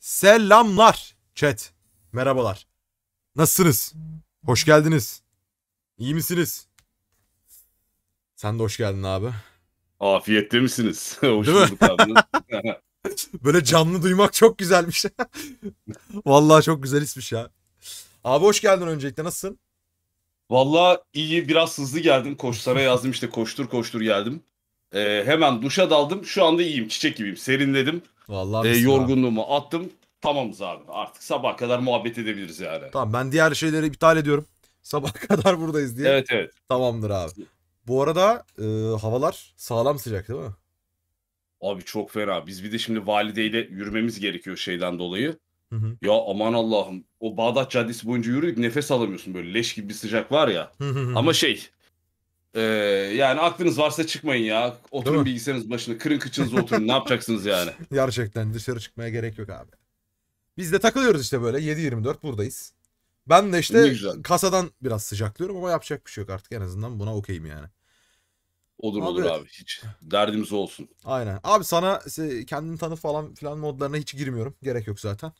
Selamlar chat. Merhabalar. Nasılsınız? Hoş geldiniz. İyi misiniz? Sen de hoş geldin abi. Afiyette misiniz? hoş bulduk abi. Böyle canlı duymak çok güzelmiş. Vallahi çok güzel ismiş ya. Abi hoş geldin öncelikle nasılsın? vallahi iyi biraz hızlı geldim. Koçlara yazdım işte koştur koştur geldim. Ee, hemen duşa daldım. Şu anda iyiyim. Çiçek gibiyim. Serinledim. Vallahi Ee, misin abi? yorgunluğumu attım. Tamamız abi. Artık sabah kadar muhabbet edebiliriz yani. Tamam ben diğer şeyleri iptal ediyorum. Sabah kadar buradayız diye. Evet evet. Tamamdır abi. Bu arada e, havalar sağlam sıcak değil mi? Abi çok fena. Biz bir de şimdi valideyle yürümemiz gerekiyor şeyden dolayı. Hı hı. Ya aman Allah'ım. O Bağdat Caddesi boyunca yürüdük. Nefes alamıyorsun böyle. Leş gibi bir sıcak var ya. Hı hı hı. Ama şey ee, yani aklınız varsa çıkmayın ya. Oturun mi? bilgisayarınız başında. Kırın kıçınızı oturun. ne yapacaksınız yani? Gerçekten dışarı çıkmaya gerek yok abi. Biz de takılıyoruz işte böyle. 7-24 buradayız. Ben de işte kasadan biraz sıcaklıyorum ama yapacak bir şey yok artık. En azından buna okeyim yani. Olur olur Abi- Hiç derdimiz olsun. Aynen. Abi sana se- kendini tanı falan filan modlarına hiç girmiyorum. Gerek yok zaten.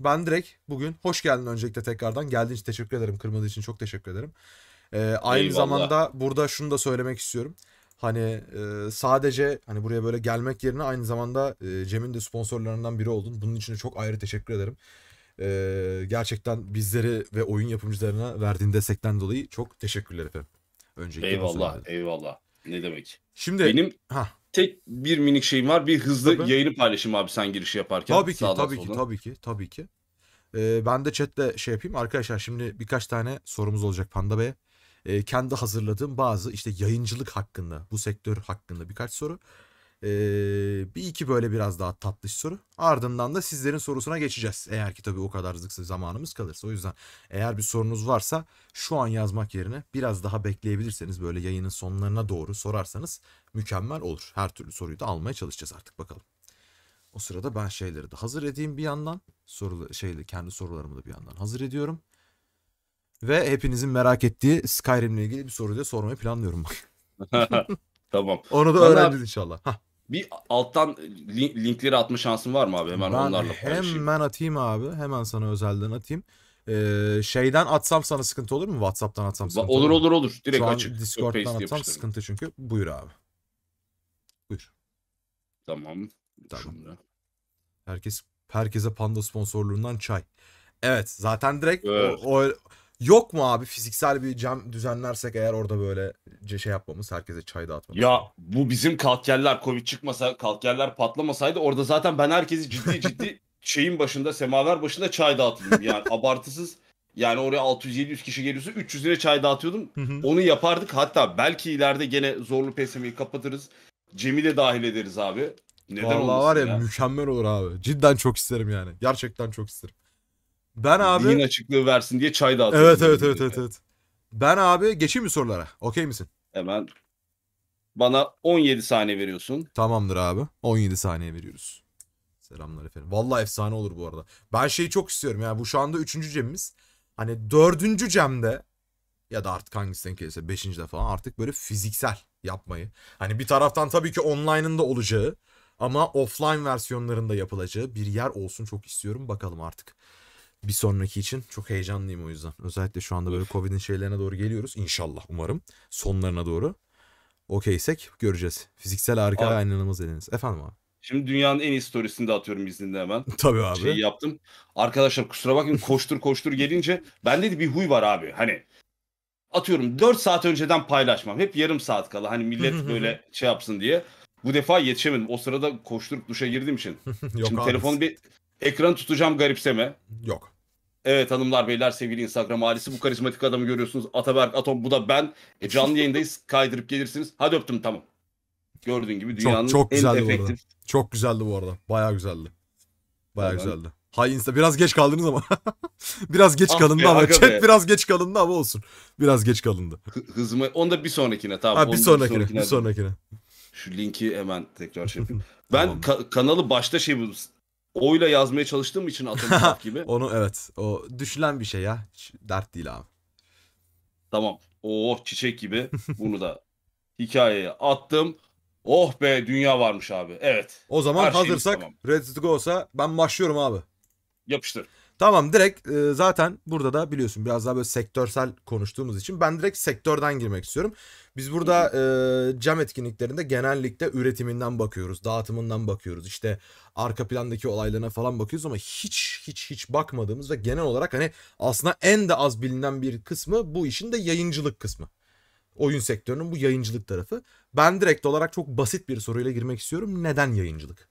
Ben direkt bugün hoş geldin öncelikle tekrardan. Geldiğin için teşekkür ederim. Kırmadığı için çok teşekkür ederim. E, aynı Eyvallah. zamanda burada şunu da söylemek istiyorum. Hani e, sadece hani buraya böyle gelmek yerine aynı zamanda e, Cem'in de sponsorlarından biri oldun. Bunun için de çok ayrı teşekkür ederim. E, gerçekten bizleri ve oyun yapımcılarına verdiğin destekten dolayı çok teşekkürler efendim. Öncelikle eyvallah, eyvallah. Ne demek? Şimdi benim ha tek bir minik şeyim var. Bir hızlı tabii. yayını paylaşayım abi sen giriş yaparken. Tabii ki, tabii soldan. ki, tabii ki, tabii ki. Ee, ben de chatte şey yapayım. Arkadaşlar şimdi birkaç tane sorumuz olacak Panda Bey'e e, kendi hazırladığım bazı işte yayıncılık hakkında, bu sektör hakkında birkaç soru. E, bir iki böyle biraz daha tatlış soru. Ardından da sizlerin sorusuna geçeceğiz. Eğer ki tabii o kadar zamanımız kalırsa. O yüzden eğer bir sorunuz varsa şu an yazmak yerine biraz daha bekleyebilirseniz böyle yayının sonlarına doğru sorarsanız mükemmel olur. Her türlü soruyu da almaya çalışacağız artık bakalım. O sırada ben şeyleri de hazır edeyim bir yandan. Soru şeyle kendi sorularımı da bir yandan hazır ediyorum. Ve hepinizin merak ettiği Skyrim ile ilgili bir soruyu da sormayı planlıyorum. tamam. Onu da Bana inşallah. Bir alttan link, linkleri atma şansın var mı abi? Hemen ben onlarla paylaşayım. Hemen atayım abi. Hemen sana özelden atayım. Ee, şeyden atsam sana sıkıntı olur mu? Whatsapp'tan atsam sıkıntı olur Olur olur olur. Direkt Şu açık. Discord'dan atsam sıkıntı çünkü. Buyur abi. Buyur. Tamam. Tamam. Herkes herkese panda sponsorluğundan çay. Evet zaten direkt evet. o, o Yok mu abi fiziksel bir cam düzenlersek eğer orada böyle şey yapmamız herkese çay dağıtmamız. Ya bu bizim kalkerler Covid çıkmasa kalkerler patlamasaydı orada zaten ben herkesi ciddi ciddi şeyin başında semaver başında çay dağıtıyordum yani abartısız. Yani oraya 600-700 kişi geliyorsa 300 lira çay dağıtıyordum. Onu yapardık. Hatta belki ileride gene zorlu PSM'yi kapatırız. Cem'i de dahil ederiz abi. Neden Vallahi var ya, ya mükemmel olur abi. Cidden çok isterim yani. Gerçekten çok isterim. Ben abi... Zihin açıklığı versin diye çay dağıtıyorum. Evet evet evet, evet, evet. Ben abi geçeyim mi sorulara? Okey misin? Hemen. Bana 17 saniye veriyorsun. Tamamdır abi. 17 saniye veriyoruz. Selamlar efendim. Vallahi efsane olur bu arada. Ben şeyi çok istiyorum Yani Bu şu anda 3. cemimiz. Hani 4. cemde ya da artık hangisinden gelirse 5. de falan artık böyle fiziksel yapmayı. Hani bir taraftan tabii ki online'ın da olacağı ama offline versiyonlarında yapılacağı bir yer olsun çok istiyorum. Bakalım artık bir sonraki için. Çok heyecanlıyım o yüzden. Özellikle şu anda böyle Covid'in şeylerine doğru geliyoruz. İnşallah umarım. Sonlarına doğru. Okeysek göreceğiz. Fiziksel harika abi, inanılmaz ediniz Efendim abi. Şimdi dünyanın en iyi storiesini de atıyorum izninle hemen. Tabii şey abi. Şeyi yaptım. Arkadaşlar kusura bakmayın koştur koştur gelince ben dedi bir huy var abi. Hani atıyorum 4 saat önceden paylaşmam. Hep yarım saat kala hani millet böyle şey yapsın diye. Bu defa yetişemedim. O sırada koşturup duşa girdiğim için. Yok Şimdi abi. telefonu bir ekran tutacağım garipseme. Yok. Evet hanımlar beyler sevgili Instagram ailesi bu karizmatik adamı görüyorsunuz. Ataberk Atom bu da ben. E, canlı yayındayız kaydırıp gelirsiniz. Hadi öptüm tamam. Gördüğün gibi dünyanın çok, çok en güzeldi efektif. Bu Çok güzeldi bu arada. Baya güzeldi. Baya güzeldi. Hay Insta biraz geç kaldınız ama. biraz geç ah kalındı ama. Chat biraz geç kalındı ama olsun. Biraz geç kalındı. Hızımı onda bir sonrakine tamam. Ha, bir sonrakine, bir sonrakine. Bir sonrakine. Şu linki hemen tekrar şey yapayım. Ben ka- kanalı başta şey oyla yazmaya çalıştığım için Atomkaf gibi. Onu evet. O düşülen bir şey ya. Hiç dert değil abi. Tamam. Oo çiçek gibi. Bunu da hikayeye attım. Oh be dünya varmış abi. Evet. O zaman Her hazırsak tamam. Ready to Go'sa ben başlıyorum abi. Yapıştır. Tamam direkt e, zaten burada da biliyorsun biraz daha böyle sektörsel konuştuğumuz için ben direkt sektörden girmek istiyorum. Biz burada e, cam etkinliklerinde genellikle üretiminden bakıyoruz, dağıtımından bakıyoruz. işte arka plandaki olaylarına falan bakıyoruz ama hiç hiç hiç bakmadığımız ve genel olarak hani aslında en de az bilinen bir kısmı bu işin de yayıncılık kısmı. Oyun sektörünün bu yayıncılık tarafı. Ben direkt olarak çok basit bir soruyla girmek istiyorum. Neden yayıncılık?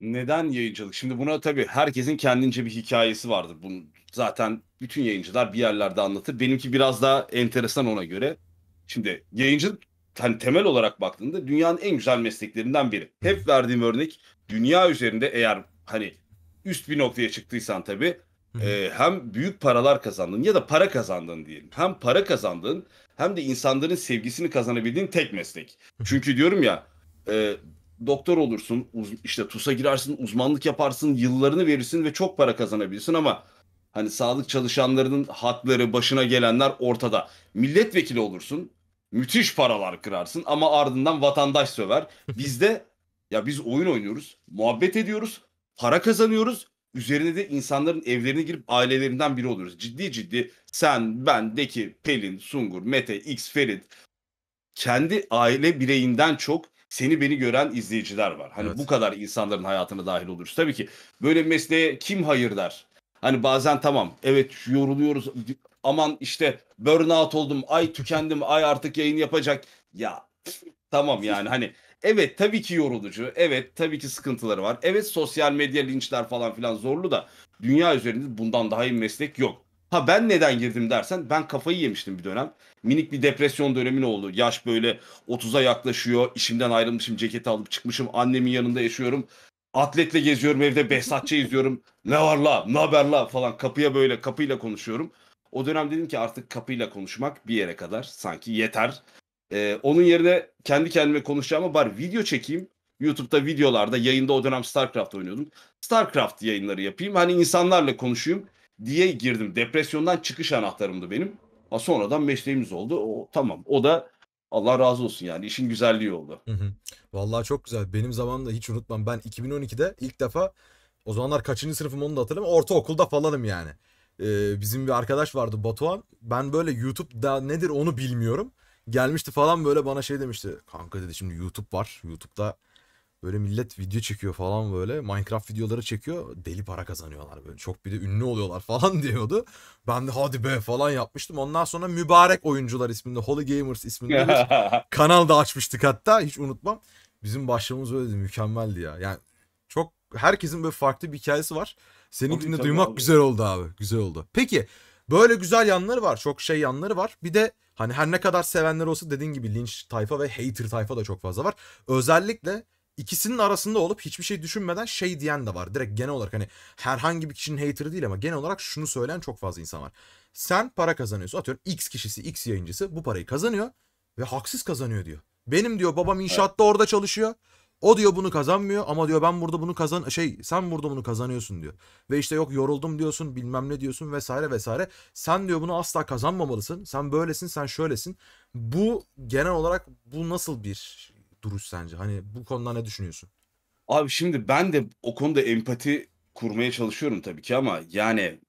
Neden yayıncılık? Şimdi buna tabii herkesin kendince bir hikayesi vardır. Bunu zaten bütün yayıncılar bir yerlerde anlatır. Benimki biraz daha enteresan ona göre. Şimdi yayıncılık hani temel olarak baktığında dünyanın en güzel mesleklerinden biri. Hep verdiğim örnek dünya üzerinde eğer hani üst bir noktaya çıktıysan tabii e, hem büyük paralar kazandın ya da para kazandın diyelim. Hem para kazandın hem de insanların sevgisini kazanabildiğin tek meslek. Çünkü diyorum ya e, doktor olursun, uz- işte TUS'a girersin, uzmanlık yaparsın, yıllarını verirsin ve çok para kazanabilirsin ama hani sağlık çalışanlarının hakları, başına gelenler ortada. Milletvekili olursun, müthiş paralar kırarsın ama ardından vatandaş söver. Bizde ya biz oyun oynuyoruz, muhabbet ediyoruz, para kazanıyoruz. Üzerine de insanların evlerine girip ailelerinden biri oluyoruz. Ciddi ciddi sen, ben, Deki, Pelin, Sungur, Mete, X, Ferit kendi aile bireyinden çok seni beni gören izleyiciler var. Hani evet. bu kadar insanların hayatına dahil oluruz. Tabii ki böyle mesleğe kim hayır der? Hani bazen tamam evet yoruluyoruz aman işte burnout oldum ay tükendim ay artık yayın yapacak ya tamam yani hani evet tabii ki yorulucu evet tabii ki sıkıntıları var evet sosyal medya linçler falan filan zorlu da dünya üzerinde bundan daha iyi meslek yok. Ha ben neden girdim dersen ben kafayı yemiştim bir dönem. Minik bir depresyon dönemin oldu. Yaş böyle 30'a yaklaşıyor. İşimden ayrılmışım, ceketi alıp çıkmışım. Annemin yanında yaşıyorum. Atletle geziyorum evde Behzatçı izliyorum. Ne var la? Ne haber la? Falan kapıya böyle kapıyla konuşuyorum. O dönem dedim ki artık kapıyla konuşmak bir yere kadar sanki yeter. Ee, onun yerine kendi kendime konuşacağıma bari video çekeyim. YouTube'da videolarda yayında o dönem StarCraft oynuyordum. StarCraft yayınları yapayım. Hani insanlarla konuşayım diye girdim. Depresyondan çıkış anahtarımdı benim. Ha sonradan mesleğimiz oldu. O tamam. O da Allah razı olsun yani işin güzelliği oldu. Hı hı. Vallahi çok güzel. Benim zamanımda hiç unutmam. Ben 2012'de ilk defa o zamanlar kaçıncı sınıfım onu da hatırlamıyorum. Ortaokulda falanım yani. Ee, bizim bir arkadaş vardı Batuhan. Ben böyle YouTube'da nedir onu bilmiyorum. Gelmişti falan böyle bana şey demişti. Kanka dedi şimdi YouTube var. YouTube'da böyle millet video çekiyor falan böyle. Minecraft videoları çekiyor. Deli para kazanıyorlar böyle. Çok bir de ünlü oluyorlar falan diyordu. Ben de hadi be falan yapmıştım. Ondan sonra Mübarek Oyuncular isminde Holy Gamers isminde bir kanal da açmıştık hatta. Hiç unutmam. Bizim başlığımız öyleydi. Mükemmeldi ya. Yani çok herkesin böyle farklı bir hikayesi var. Seninkini duymak abi. güzel oldu abi. Güzel oldu. Peki böyle güzel yanları var. Çok şey yanları var. Bir de hani her ne kadar sevenler olsa dediğin gibi linç tayfa ve hater tayfa da çok fazla var. Özellikle ikisinin arasında olup hiçbir şey düşünmeden şey diyen de var. Direkt genel olarak hani herhangi bir kişinin hater'ı değil ama genel olarak şunu söyleyen çok fazla insan var. Sen para kazanıyorsun. Atıyorum X kişisi, X yayıncısı bu parayı kazanıyor ve haksız kazanıyor diyor. Benim diyor babam inşaatta orada çalışıyor. O diyor bunu kazanmıyor ama diyor ben burada bunu kazan şey sen burada bunu kazanıyorsun diyor. Ve işte yok yoruldum diyorsun bilmem ne diyorsun vesaire vesaire. Sen diyor bunu asla kazanmamalısın. Sen böylesin sen şöylesin. Bu genel olarak bu nasıl bir duruş sence? Hani bu konuda ne düşünüyorsun? Abi şimdi ben de o konuda empati kurmaya çalışıyorum tabii ki ama yani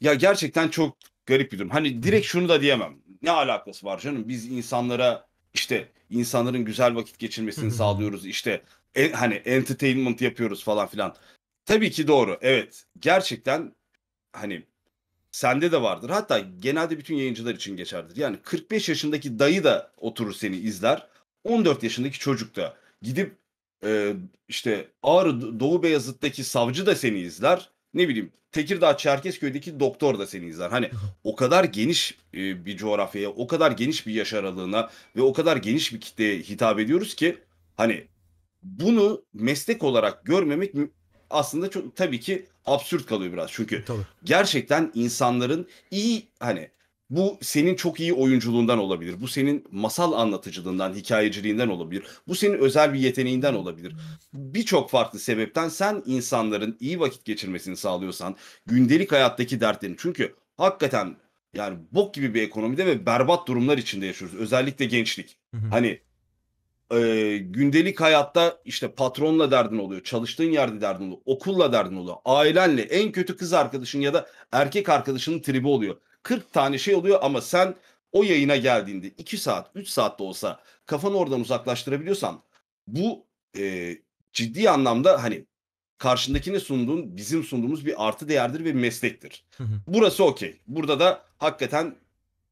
ya gerçekten çok garip bir durum. Hani direkt şunu da diyemem. Ne alakası var canım? Biz insanlara işte insanların güzel vakit geçirmesini sağlıyoruz. İşte en, hani entertainment yapıyoruz falan filan. Tabii ki doğru. Evet. Gerçekten hani sende de vardır. Hatta genelde bütün yayıncılar için geçerdir. Yani 45 yaşındaki dayı da oturur seni izler. 14 yaşındaki çocuk da gidip e, işte Ağrı Doğu Beyazıt'taki savcı da seni izler ne bileyim Tekirdağ Çerkezköy'deki doktor da seni izler. Hani o kadar geniş e, bir coğrafyaya, o kadar geniş bir yaş aralığına ve o kadar geniş bir kitleye hitap ediyoruz ki hani bunu meslek olarak görmemek aslında çok tabii ki absürt kalıyor biraz. Çünkü tabii. gerçekten insanların iyi hani bu senin çok iyi oyunculuğundan olabilir. Bu senin masal anlatıcılığından, hikayeciliğinden olabilir. Bu senin özel bir yeteneğinden olabilir. Birçok farklı sebepten sen insanların iyi vakit geçirmesini sağlıyorsan, gündelik hayattaki dertlerini çünkü hakikaten yani bok gibi bir ekonomide ve berbat durumlar içinde yaşıyoruz. Özellikle gençlik. Hani e, gündelik hayatta işte patronla derdin oluyor, çalıştığın yerde derdin oluyor, okulla derdin oluyor, ailenle, en kötü kız arkadaşın ya da erkek arkadaşının tribi oluyor. 40 tane şey oluyor ama sen o yayına geldiğinde 2 saat 3 saat de olsa kafanı oradan uzaklaştırabiliyorsan bu e, ciddi anlamda hani karşındakine sunduğun bizim sunduğumuz bir artı değerdir ve meslektir. Burası okey. Burada da hakikaten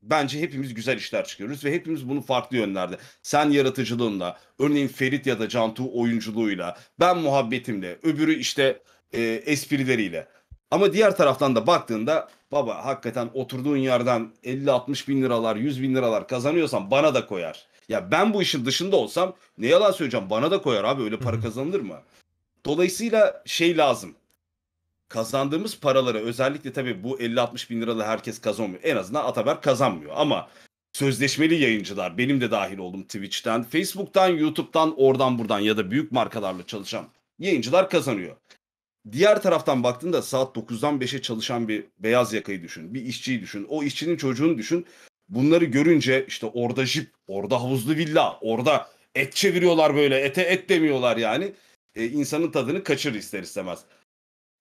bence hepimiz güzel işler çıkıyoruz ve hepimiz bunu farklı yönlerde. Sen yaratıcılığınla, örneğin Ferit ya da Cantu oyunculuğuyla, ben muhabbetimle, öbürü işte e, esprileriyle. Ama diğer taraftan da baktığında baba hakikaten oturduğun yerden 50-60 bin liralar 100 bin liralar kazanıyorsan bana da koyar. Ya ben bu işin dışında olsam ne yalan söyleyeceğim bana da koyar abi öyle para kazanılır mı? Dolayısıyla şey lazım. Kazandığımız paraları özellikle tabii bu 50-60 bin liralı herkes kazanmıyor. En azından Ataber kazanmıyor ama sözleşmeli yayıncılar benim de dahil oldum Twitch'ten, Facebook'tan, YouTube'dan, oradan buradan ya da büyük markalarla çalışan yayıncılar kazanıyor. Diğer taraftan baktığında saat 9'dan 5'e çalışan bir beyaz yakayı düşün. Bir işçiyi düşün. O işçinin çocuğunu düşün. Bunları görünce işte orada jip, orada havuzlu villa, orada et çeviriyorlar böyle. Ete et demiyorlar yani. E, insanın tadını kaçır ister istemez.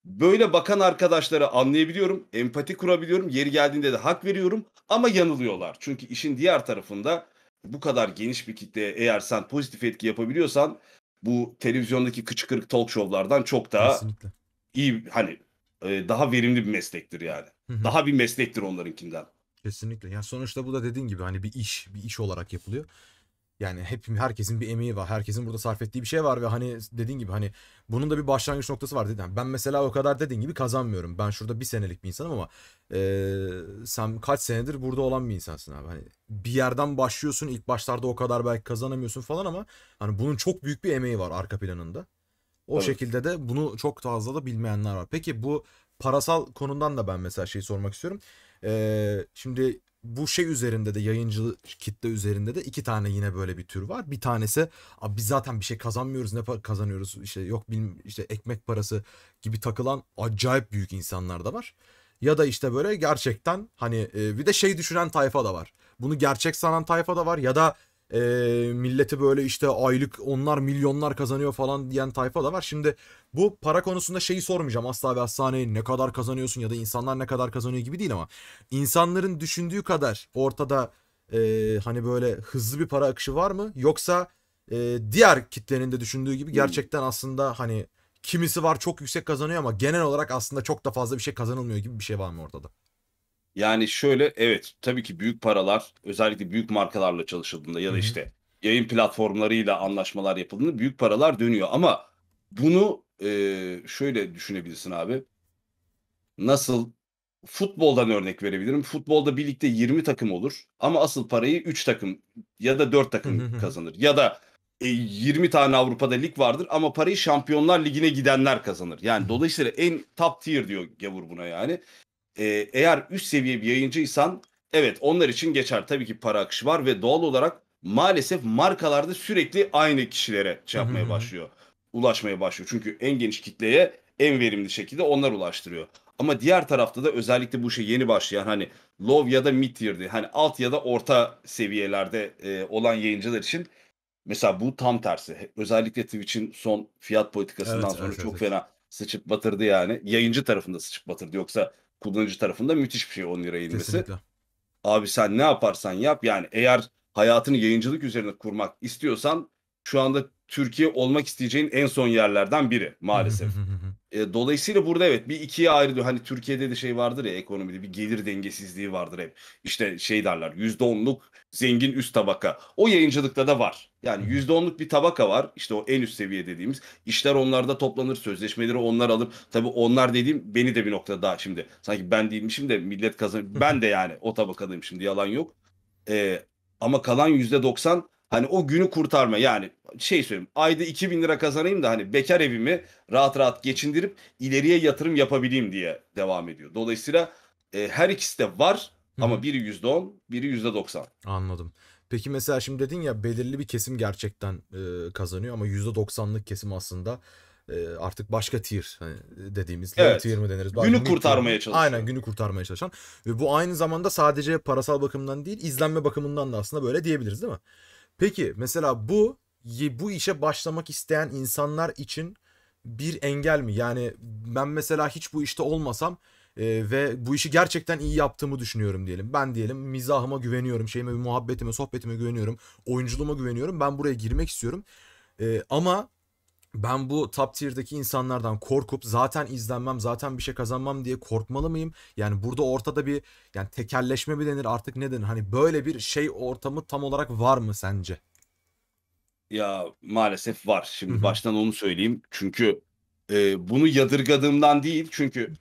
Böyle bakan arkadaşları anlayabiliyorum, empati kurabiliyorum, yeri geldiğinde de hak veriyorum ama yanılıyorlar. Çünkü işin diğer tarafında bu kadar geniş bir kitleye eğer sen pozitif etki yapabiliyorsan bu televizyondaki kıçkırık talk show'lardan çok daha Kesinlikle. iyi hani e, daha verimli bir meslektir yani. Hı-hı. Daha bir meslektir onlarınkinden. Kesinlikle. Yani sonuçta bu da dediğin gibi hani bir iş, bir iş olarak yapılıyor. Yani hep herkesin bir emeği var. Herkesin burada sarf ettiği bir şey var ve hani dediğin gibi hani bunun da bir başlangıç noktası var dedim. ben mesela o kadar dediğin gibi kazanmıyorum. Ben şurada bir senelik bir insanım ama e, sen kaç senedir burada olan bir insansın abi. Hani bir yerden başlıyorsun. ilk başlarda o kadar belki kazanamıyorsun falan ama hani bunun çok büyük bir emeği var arka planında. O evet. şekilde de bunu çok fazla da bilmeyenler var. Peki bu parasal konudan da ben mesela şey sormak istiyorum. Ee, şimdi bu şey üzerinde de yayıncı kitle üzerinde de iki tane yine böyle bir tür var. Bir tanesi abi biz zaten bir şey kazanmıyoruz ne para kazanıyoruz işte yok bilim işte ekmek parası gibi takılan acayip büyük insanlar da var. Ya da işte böyle gerçekten hani e, bir de şey düşünen tayfa da var. Bunu gerçek sanan tayfa da var ya da e, millete böyle işte aylık onlar milyonlar kazanıyor falan diyen tayfa da var. Şimdi bu para konusunda şeyi sormayacağım asla ve asla ne, ne kadar kazanıyorsun ya da insanlar ne kadar kazanıyor gibi değil ama insanların düşündüğü kadar ortada e, hani böyle hızlı bir para akışı var mı? Yoksa e, diğer kitlenin de düşündüğü gibi gerçekten aslında hani kimisi var çok yüksek kazanıyor ama genel olarak aslında çok da fazla bir şey kazanılmıyor gibi bir şey var mı ortada? Yani şöyle evet tabii ki büyük paralar özellikle büyük markalarla çalışıldığında ya da işte yayın platformlarıyla anlaşmalar yapıldığında büyük paralar dönüyor ama bunu e, şöyle düşünebilirsin abi. Nasıl futboldan örnek verebilirim. Futbolda birlikte 20 takım olur ama asıl parayı 3 takım ya da 4 takım kazanır. Ya da e, 20 tane Avrupa'da lig vardır ama parayı Şampiyonlar Ligi'ne gidenler kazanır. Yani dolayısıyla en top tier diyor Gavur buna yani e, eğer üst seviye bir yayıncıysan evet onlar için geçer. Tabii ki para akışı var ve doğal olarak maalesef markalarda sürekli aynı kişilere şey yapmaya başlıyor. Ulaşmaya başlıyor. Çünkü en geniş kitleye en verimli şekilde onlar ulaştırıyor. Ama diğer tarafta da özellikle bu şey yeni başlayan hani low ya da mid tier'di. Hani alt ya da orta seviyelerde e, olan yayıncılar için mesela bu tam tersi. Özellikle Twitch'in son fiyat politikasından evet, sonra evet, çok evet. fena sıçıp batırdı yani. Yayıncı tarafında sıçıp batırdı. Yoksa kullanıcı tarafında müthiş bir şey 10 liraya inmesi. Abi sen ne yaparsan yap yani eğer hayatını yayıncılık üzerine kurmak istiyorsan şu anda Türkiye olmak isteyeceğin en son yerlerden biri maalesef. e, dolayısıyla burada evet bir ikiye ayrılıyor. Hani Türkiye'de de şey vardır ya ekonomide bir gelir dengesizliği vardır hep. İşte şey derler %10'luk zengin üst tabaka. O yayıncılıkta da var. Yani %10'luk bir tabaka var. İşte o en üst seviye dediğimiz. İşler onlarda toplanır. Sözleşmeleri onlar alır. Tabii onlar dediğim beni de bir noktada daha şimdi. Sanki ben değilmişim de millet kazan. ben de yani o tabakadayım şimdi yalan yok. Ee, ama kalan %90 hani o günü kurtarma yani şey söyleyeyim ayda 2000 lira kazanayım da hani bekar evimi rahat rahat geçindirip ileriye yatırım yapabileyim diye devam ediyor. Dolayısıyla e, her ikisi de var ama biri %10 biri %90. Anladım. Peki mesela şimdi dedin ya belirli bir kesim gerçekten e, kazanıyor ama %90'lık kesim aslında e, artık başka tier hani dediğimiz evet. tier mi deniriz? Günü kurtarmaya çalışan. Aynen günü kurtarmaya çalışan. Ve bu aynı zamanda sadece parasal bakımdan değil izlenme bakımından da aslında böyle diyebiliriz değil mi? Peki mesela bu bu işe başlamak isteyen insanlar için bir engel mi? Yani ben mesela hiç bu işte olmasam e, ve bu işi gerçekten iyi yaptığımı düşünüyorum diyelim. Ben diyelim mizahıma güveniyorum, şeyime, muhabbetime, sohbetime güveniyorum, oyunculuğuma güveniyorum. Ben buraya girmek istiyorum. E, ama ben bu top tier'deki insanlardan korkup zaten izlenmem, zaten bir şey kazanmam diye korkmalı mıyım? Yani burada ortada bir yani tekerleşme mi denir artık ne denir? Hani böyle bir şey ortamı tam olarak var mı sence? Ya maalesef var. Şimdi baştan onu söyleyeyim. Çünkü e, bunu yadırgadığımdan değil. Çünkü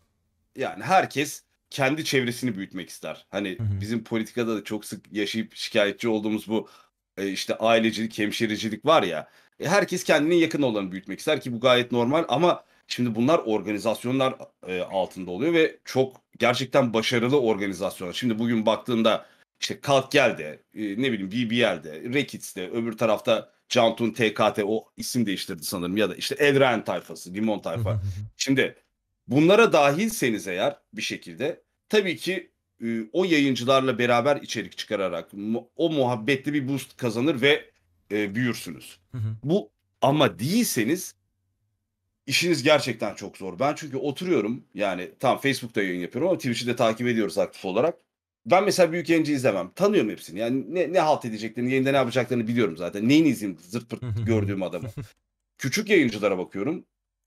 yani herkes kendi çevresini büyütmek ister. Hani hı hı. bizim politikada da çok sık yaşayıp şikayetçi olduğumuz bu e, işte ailecilik, hemşirecilik var ya. E, herkes kendine yakın olanı büyütmek ister ki bu gayet normal ama şimdi bunlar organizasyonlar e, altında oluyor ve çok gerçekten başarılı organizasyonlar. Şimdi bugün baktığında işte Kalk geldi, ne bileyim BBL'de, Rekits'te, öbür tarafta Cantun TKT o isim değiştirdi sanırım ya da işte Elren tayfası, Limon tayfa. Şimdi Bunlara dahilseniz eğer bir şekilde tabii ki e, o yayıncılarla beraber içerik çıkararak o muhabbetli bir boost kazanır ve e, büyürsünüz. Hı hı. Bu ama değilseniz işiniz gerçekten çok zor. Ben çünkü oturuyorum yani tam Facebook'ta yayın yapıyorum ama Twitch'i de takip ediyoruz aktif olarak. Ben mesela büyük yayıncı izlemem. Tanıyorum hepsini. Yani ne, ne halt edeceklerini, yayında ne yapacaklarını biliyorum zaten. Neyini izleyeyim zırt pırt gördüğüm adamı. Küçük yayıncılara bakıyorum.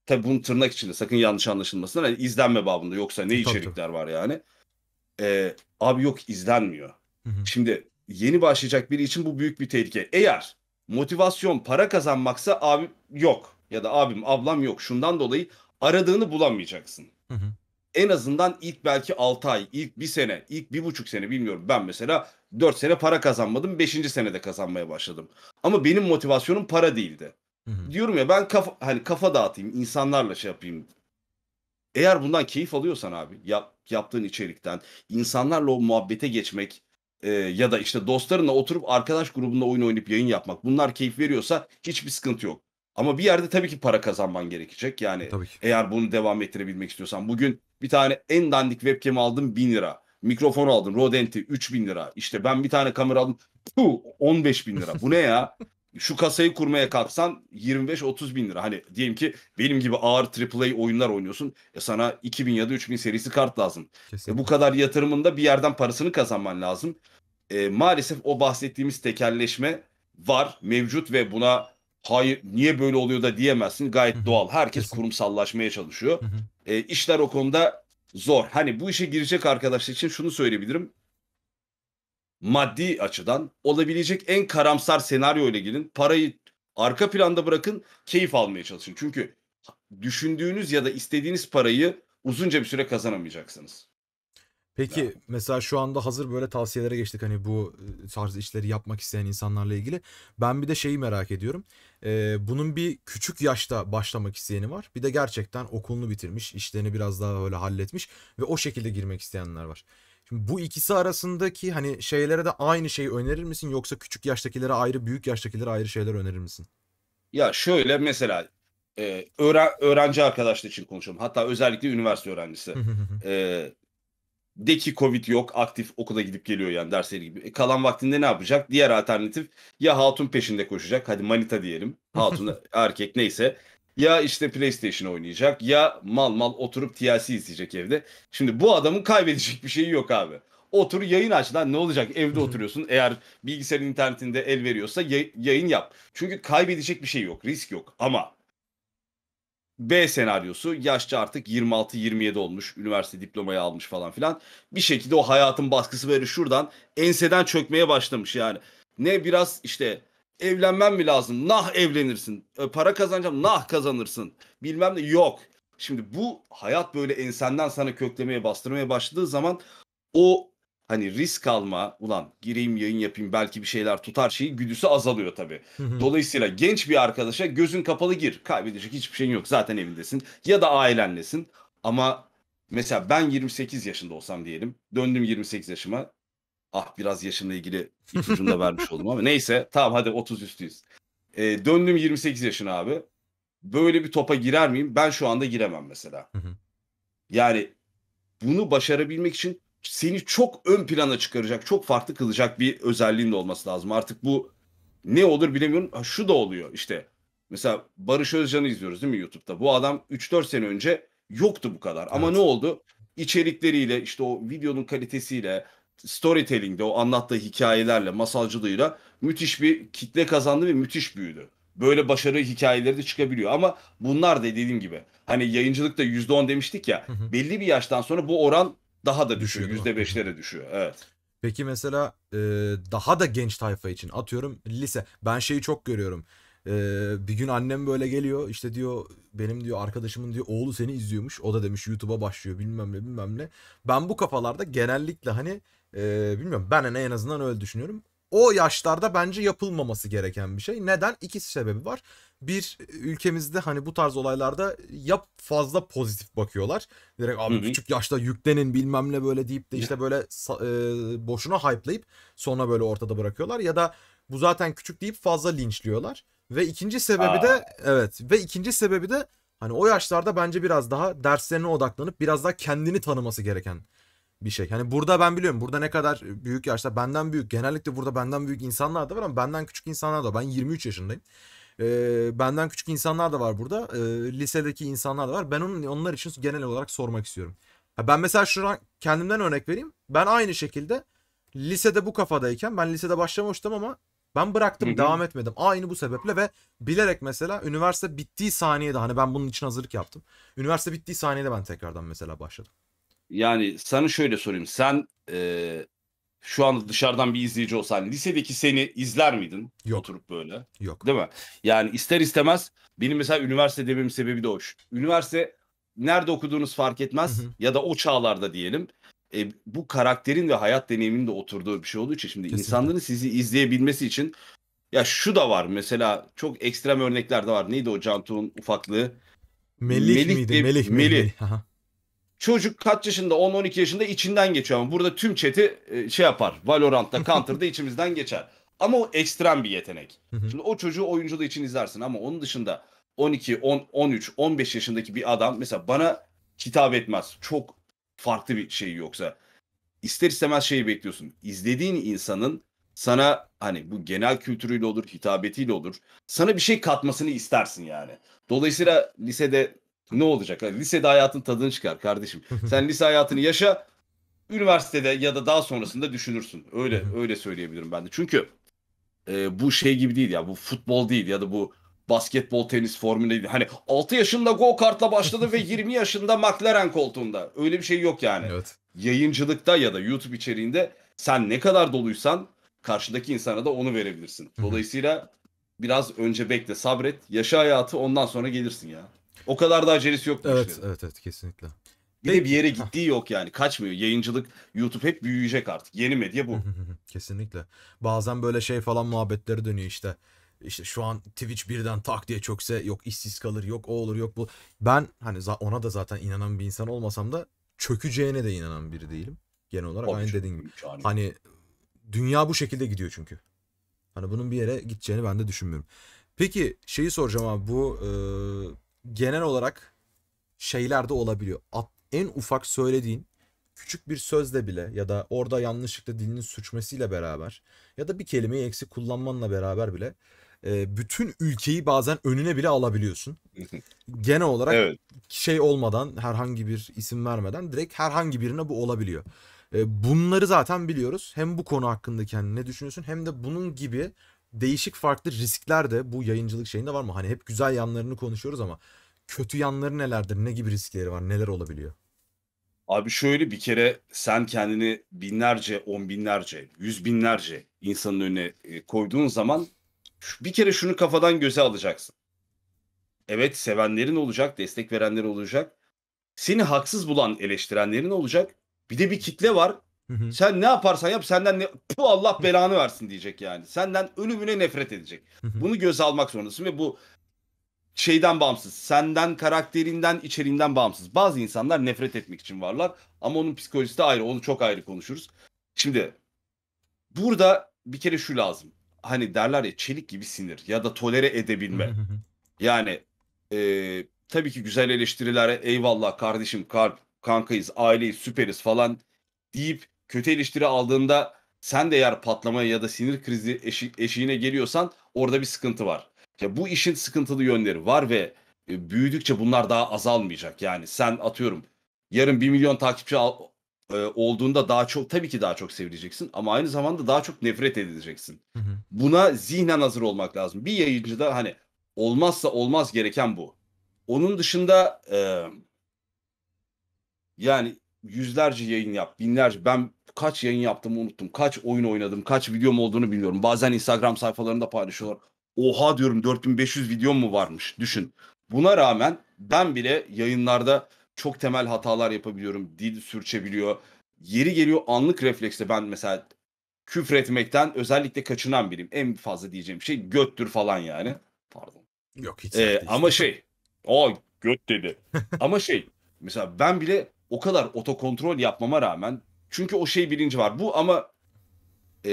Tabi bunun tırnak içinde sakın yanlış anlaşılmasın. Hani izlenme babında yoksa ne e, içerikler var yani. Ee, abi yok izlenmiyor. Hı hı. Şimdi yeni başlayacak biri için bu büyük bir tehlike. Eğer motivasyon para kazanmaksa abi yok ya da abim ablam yok. Şundan dolayı aradığını bulamayacaksın. Hı hı. En azından ilk belki 6 ay, ilk bir sene, ilk bir buçuk sene bilmiyorum. Ben mesela 4 sene para kazanmadım, 5. senede kazanmaya başladım. Ama benim motivasyonum para değildi. Hı-hı. Diyorum ya ben kafa hani kafa dağıtayım, insanlarla şey yapayım. Eğer bundan keyif alıyorsan abi, yap, yaptığın içerikten insanlarla o muhabbete geçmek e, ya da işte dostlarınla oturup arkadaş grubunda oyun oynayıp yayın yapmak. Bunlar keyif veriyorsa hiçbir sıkıntı yok. Ama bir yerde tabii ki para kazanman gerekecek. Yani e, tabii ki. eğer bunu devam ettirebilmek istiyorsan bugün bir tane en dandik webcam aldım 1000 lira. Mikrofon aldım Rodent'i 3000 lira. İşte ben bir tane kamera aldım puh, 15 bin lira. Bu ne ya? şu kasayı kurmaya kalksan 25-30 bin lira. Hani diyelim ki benim gibi ağır AAA oyunlar oynuyorsun. E sana 2000 ya da 3000 serisi kart lazım. E bu kadar yatırımında bir yerden parasını kazanman lazım. E, maalesef o bahsettiğimiz tekerleşme var, mevcut ve buna hayır niye böyle oluyor da diyemezsin. Gayet Hı-hı. doğal. Herkes Kesinlikle. kurumsallaşmaya çalışıyor. Hı-hı. E, işler o konuda zor. Hani bu işe girecek arkadaşlar için şunu söyleyebilirim maddi açıdan olabilecek en karamsar senaryo ile gelin. Parayı arka planda bırakın, keyif almaya çalışın. Çünkü düşündüğünüz ya da istediğiniz parayı uzunca bir süre kazanamayacaksınız. Peki yani. mesela şu anda hazır böyle tavsiyelere geçtik hani bu e, tarz işleri yapmak isteyen insanlarla ilgili. Ben bir de şeyi merak ediyorum. Ee, bunun bir küçük yaşta başlamak isteyeni var. Bir de gerçekten okulunu bitirmiş, işlerini biraz daha öyle halletmiş ve o şekilde girmek isteyenler var. Şimdi bu ikisi arasındaki hani şeylere de aynı şeyi önerir misin yoksa küçük yaştakilere ayrı, büyük yaştakilere ayrı şeyler önerir misin? Ya şöyle mesela e, öğren, öğrenci arkadaşlar için konuşuyorum. Hatta özellikle üniversite öğrencisi. e, de ki Covid yok aktif okula gidip geliyor yani dersleri gibi. E, kalan vaktinde ne yapacak? Diğer alternatif ya hatun peşinde koşacak. Hadi manita diyelim. Hatun erkek neyse ya işte PlayStation oynayacak ya mal mal oturup TLC izleyecek evde. Şimdi bu adamın kaybedecek bir şeyi yok abi. Otur yayın aç lan ne olacak evde oturuyorsun eğer bilgisayarın internetinde el veriyorsa yay- yayın yap. Çünkü kaybedecek bir şey yok risk yok ama B senaryosu yaşça artık 26-27 olmuş üniversite diplomayı almış falan filan bir şekilde o hayatın baskısı böyle şuradan enseden çökmeye başlamış yani. Ne biraz işte evlenmem mi lazım? Nah evlenirsin. E, para kazanacağım. Nah kazanırsın. Bilmem ne yok. Şimdi bu hayat böyle ensenden sana köklemeye bastırmaya başladığı zaman o hani risk alma ulan gireyim yayın yapayım belki bir şeyler tutar şeyi güdüsü azalıyor tabii. Dolayısıyla genç bir arkadaşa gözün kapalı gir. Kaybedecek hiçbir şeyin yok zaten evindesin ya da ailenlesin ama mesela ben 28 yaşında olsam diyelim döndüm 28 yaşıma Ah biraz yaşımla ilgili ipucunu da vermiş oldum ama neyse tamam hadi 30 üstüyüz. Ee, döndüm 28 yaşına abi. Böyle bir topa girer miyim? Ben şu anda giremem mesela. Yani bunu başarabilmek için seni çok ön plana çıkaracak, çok farklı kılacak bir özelliğin de olması lazım. Artık bu ne olur bilemiyorum. Ha, şu da oluyor işte. Mesela Barış Özcan'ı izliyoruz değil mi YouTube'da? Bu adam 3-4 sene önce yoktu bu kadar. Evet. Ama ne oldu? İçerikleriyle, işte o videonun kalitesiyle, storytelling'de o anlattığı hikayelerle, masalcılığıyla müthiş bir kitle kazandı ve müthiş büyüdü. Böyle başarı hikayeleri de çıkabiliyor ama bunlar da dediğim gibi hani yayıncılıkta %10 demiştik ya hı hı. belli bir yaştan sonra bu oran daha da düşüyor. düşüyor %5'lere düşüyor. Evet. Peki mesela e, daha da genç tayfa için atıyorum lise. Ben şeyi çok görüyorum. E, bir gün annem böyle geliyor işte diyor benim diyor arkadaşımın diyor oğlu seni izliyormuş. O da demiş YouTube'a başlıyor bilmem ne bilmem ne. Ben bu kafalarda genellikle hani ee, bilmiyorum ben hani en azından öyle düşünüyorum. O yaşlarda bence yapılmaması gereken bir şey. Neden? İki sebebi var. Bir ülkemizde hani bu tarz olaylarda yap fazla pozitif bakıyorlar. Direkt abi Hı-hı. küçük yaşta yüklenin bilmem ne böyle deyip de işte böyle e, boşuna hype'layıp sonra böyle ortada bırakıyorlar. Ya da bu zaten küçük deyip fazla linçliyorlar. Ve ikinci sebebi Aa. de evet ve ikinci sebebi de hani o yaşlarda bence biraz daha derslerine odaklanıp biraz daha kendini tanıması gereken bir şey. Hani burada ben biliyorum burada ne kadar büyük yaşta benden büyük genellikle burada benden büyük insanlar da var ama benden küçük insanlar da var. Ben 23 yaşındayım. Ee, benden küçük insanlar da var burada. Ee, lisedeki insanlar da var. Ben onun, onlar için genel olarak sormak istiyorum. Ha, ben mesela şuradan kendimden örnek vereyim. Ben aynı şekilde lisede bu kafadayken ben lisede başlamıştım ama ben bıraktım, Hı-hı. devam etmedim. Aynı bu sebeple ve bilerek mesela üniversite bittiği saniyede hani ben bunun için hazırlık yaptım. Üniversite bittiği saniyede ben tekrardan mesela başladım yani sana şöyle sorayım. Sen e, şu anda dışarıdan bir izleyici olsan lisedeki seni izler miydin? Yok. Oturup böyle. Yok. Değil mi? Yani ister istemez benim mesela üniversite dememin sebebi de hoş. Üniversite nerede okuduğunuz fark etmez hı hı. ya da o çağlarda diyelim. E, bu karakterin ve hayat deneyiminin de oturduğu bir şey olduğu için şimdi Kesinlikle. insanların sizi izleyebilmesi için ya şu da var mesela çok ekstrem örnekler de var. Neydi o Cantu'nun ufaklığı? Melih Melik miydi? De, Melik. Melik. Melik. Çocuk kaç yaşında 10-12 yaşında içinden geçiyor ama burada tüm çeti e, şey yapar. Valorant'ta, Counter'da içimizden geçer. Ama o ekstrem bir yetenek. Şimdi o çocuğu oyunculuğu için izlersin ama onun dışında 12, 10, 13, 15 yaşındaki bir adam mesela bana hitap etmez. Çok farklı bir şey yoksa ister istemez şeyi bekliyorsun. İzlediğin insanın sana hani bu genel kültürüyle olur, hitabetiyle olur. Sana bir şey katmasını istersin yani. Dolayısıyla lisede ne olacak? Yani lisede hayatın tadını çıkar kardeşim. Sen lise hayatını yaşa. Üniversitede ya da daha sonrasında düşünürsün. Öyle öyle söyleyebilirim ben de. Çünkü e, bu şey gibi değil ya. Bu futbol değil ya da bu basketbol, tenis formülü değil. Hani 6 yaşında go kartla başladı ve 20 yaşında McLaren koltuğunda. Öyle bir şey yok yani. Evet. Yayıncılıkta ya da YouTube içeriğinde sen ne kadar doluysan karşıdaki insana da onu verebilirsin. Dolayısıyla biraz önce bekle, sabret, yaşa hayatı ondan sonra gelirsin ya. O kadar da acelesi yok. Evet, işte. evet, evet kesinlikle. Bir de bir yere gittiği yok yani. Kaçmıyor. Yayıncılık YouTube hep büyüyecek artık. Yeni medya bu. Kesinlikle. Bazen böyle şey falan muhabbetleri dönüyor işte. İşte şu an Twitch birden tak diye çökse yok işsiz kalır yok o olur yok bu. Ben hani ona da zaten inanan bir insan olmasam da çökeceğine de inanan biri değilim. Genel olarak Abi aynı dediğin gibi. Hani dünya bu şekilde gidiyor çünkü. Hani bunun bir yere gideceğini ben de düşünmüyorum. Peki şeyi soracağım abi bu e, genel olarak şeyler de olabiliyor. En ufak söylediğin küçük bir sözle bile ya da orada yanlışlıkla dilinin sürçmesiyle beraber ya da bir kelimeyi eksik kullanmanla beraber bile e, bütün ülkeyi bazen önüne bile alabiliyorsun. Genel olarak evet. şey olmadan herhangi bir isim vermeden direkt herhangi birine bu olabiliyor. E, bunları zaten biliyoruz. Hem bu konu hakkında kendini hani ne düşünüyorsun hem de bunun gibi değişik farklı riskler de bu yayıncılık şeyinde var mı? Hani hep güzel yanlarını konuşuyoruz ama kötü yanları nelerdir? Ne gibi riskleri var? Neler olabiliyor? Abi şöyle bir kere sen kendini binlerce, on binlerce, yüz binlerce insanın önüne e, koyduğun zaman bir kere şunu kafadan göze alacaksın. Evet sevenlerin olacak, destek verenler olacak. Seni haksız bulan eleştirenlerin olacak. Bir de bir kitle var. Hı hı. Sen ne yaparsan yap senden ne, bu Allah belanı versin diyecek yani. Senden ölümüne nefret edecek. Hı hı. Bunu göze almak zorundasın ve bu şeyden bağımsız. Senden, karakterinden, içeriğinden bağımsız. Bazı insanlar nefret etmek için varlar ama onun psikolojisi de ayrı. Onu çok ayrı konuşuruz. Şimdi burada bir kere şu lazım. Hani derler ya çelik gibi sinir ya da tolere edebilme. Hı hı. yani e, tabii ki güzel eleştirilere eyvallah kardeşim kalp kankayız aileyiz süperiz falan deyip kötü eleştiri aldığında sen de eğer patlama ya da sinir krizi eşi, eşiğine geliyorsan orada bir sıkıntı var. Ya bu işin sıkıntılı yönleri var ve e, büyüdükçe bunlar daha azalmayacak. Yani sen atıyorum yarın 1 milyon takipçi al, e, olduğunda daha çok tabii ki daha çok sevileceksin ama aynı zamanda daha çok nefret edileceksin. Hı hı. Buna zihnen hazır olmak lazım. Bir yayıncıda hani olmazsa olmaz gereken bu. Onun dışında e, yani yüzlerce yayın yap, binlerce ben kaç yayın yaptığımı unuttum. Kaç oyun oynadım. Kaç videom olduğunu bilmiyorum. Bazen Instagram sayfalarında paylaşıyorlar. Oha diyorum 4500 videom mu varmış düşün. Buna rağmen ben bile yayınlarda çok temel hatalar yapabiliyorum. Dil sürçebiliyor. Yeri geliyor anlık refleksle ben mesela küfretmekten özellikle kaçınan biriyim. En fazla diyeceğim şey göttür falan yani. Pardon. Yok hiç. Ee, ama şey. O göt dedi. ama şey. Mesela ben bile o kadar otokontrol yapmama rağmen çünkü o şey bilinci var. Bu ama e,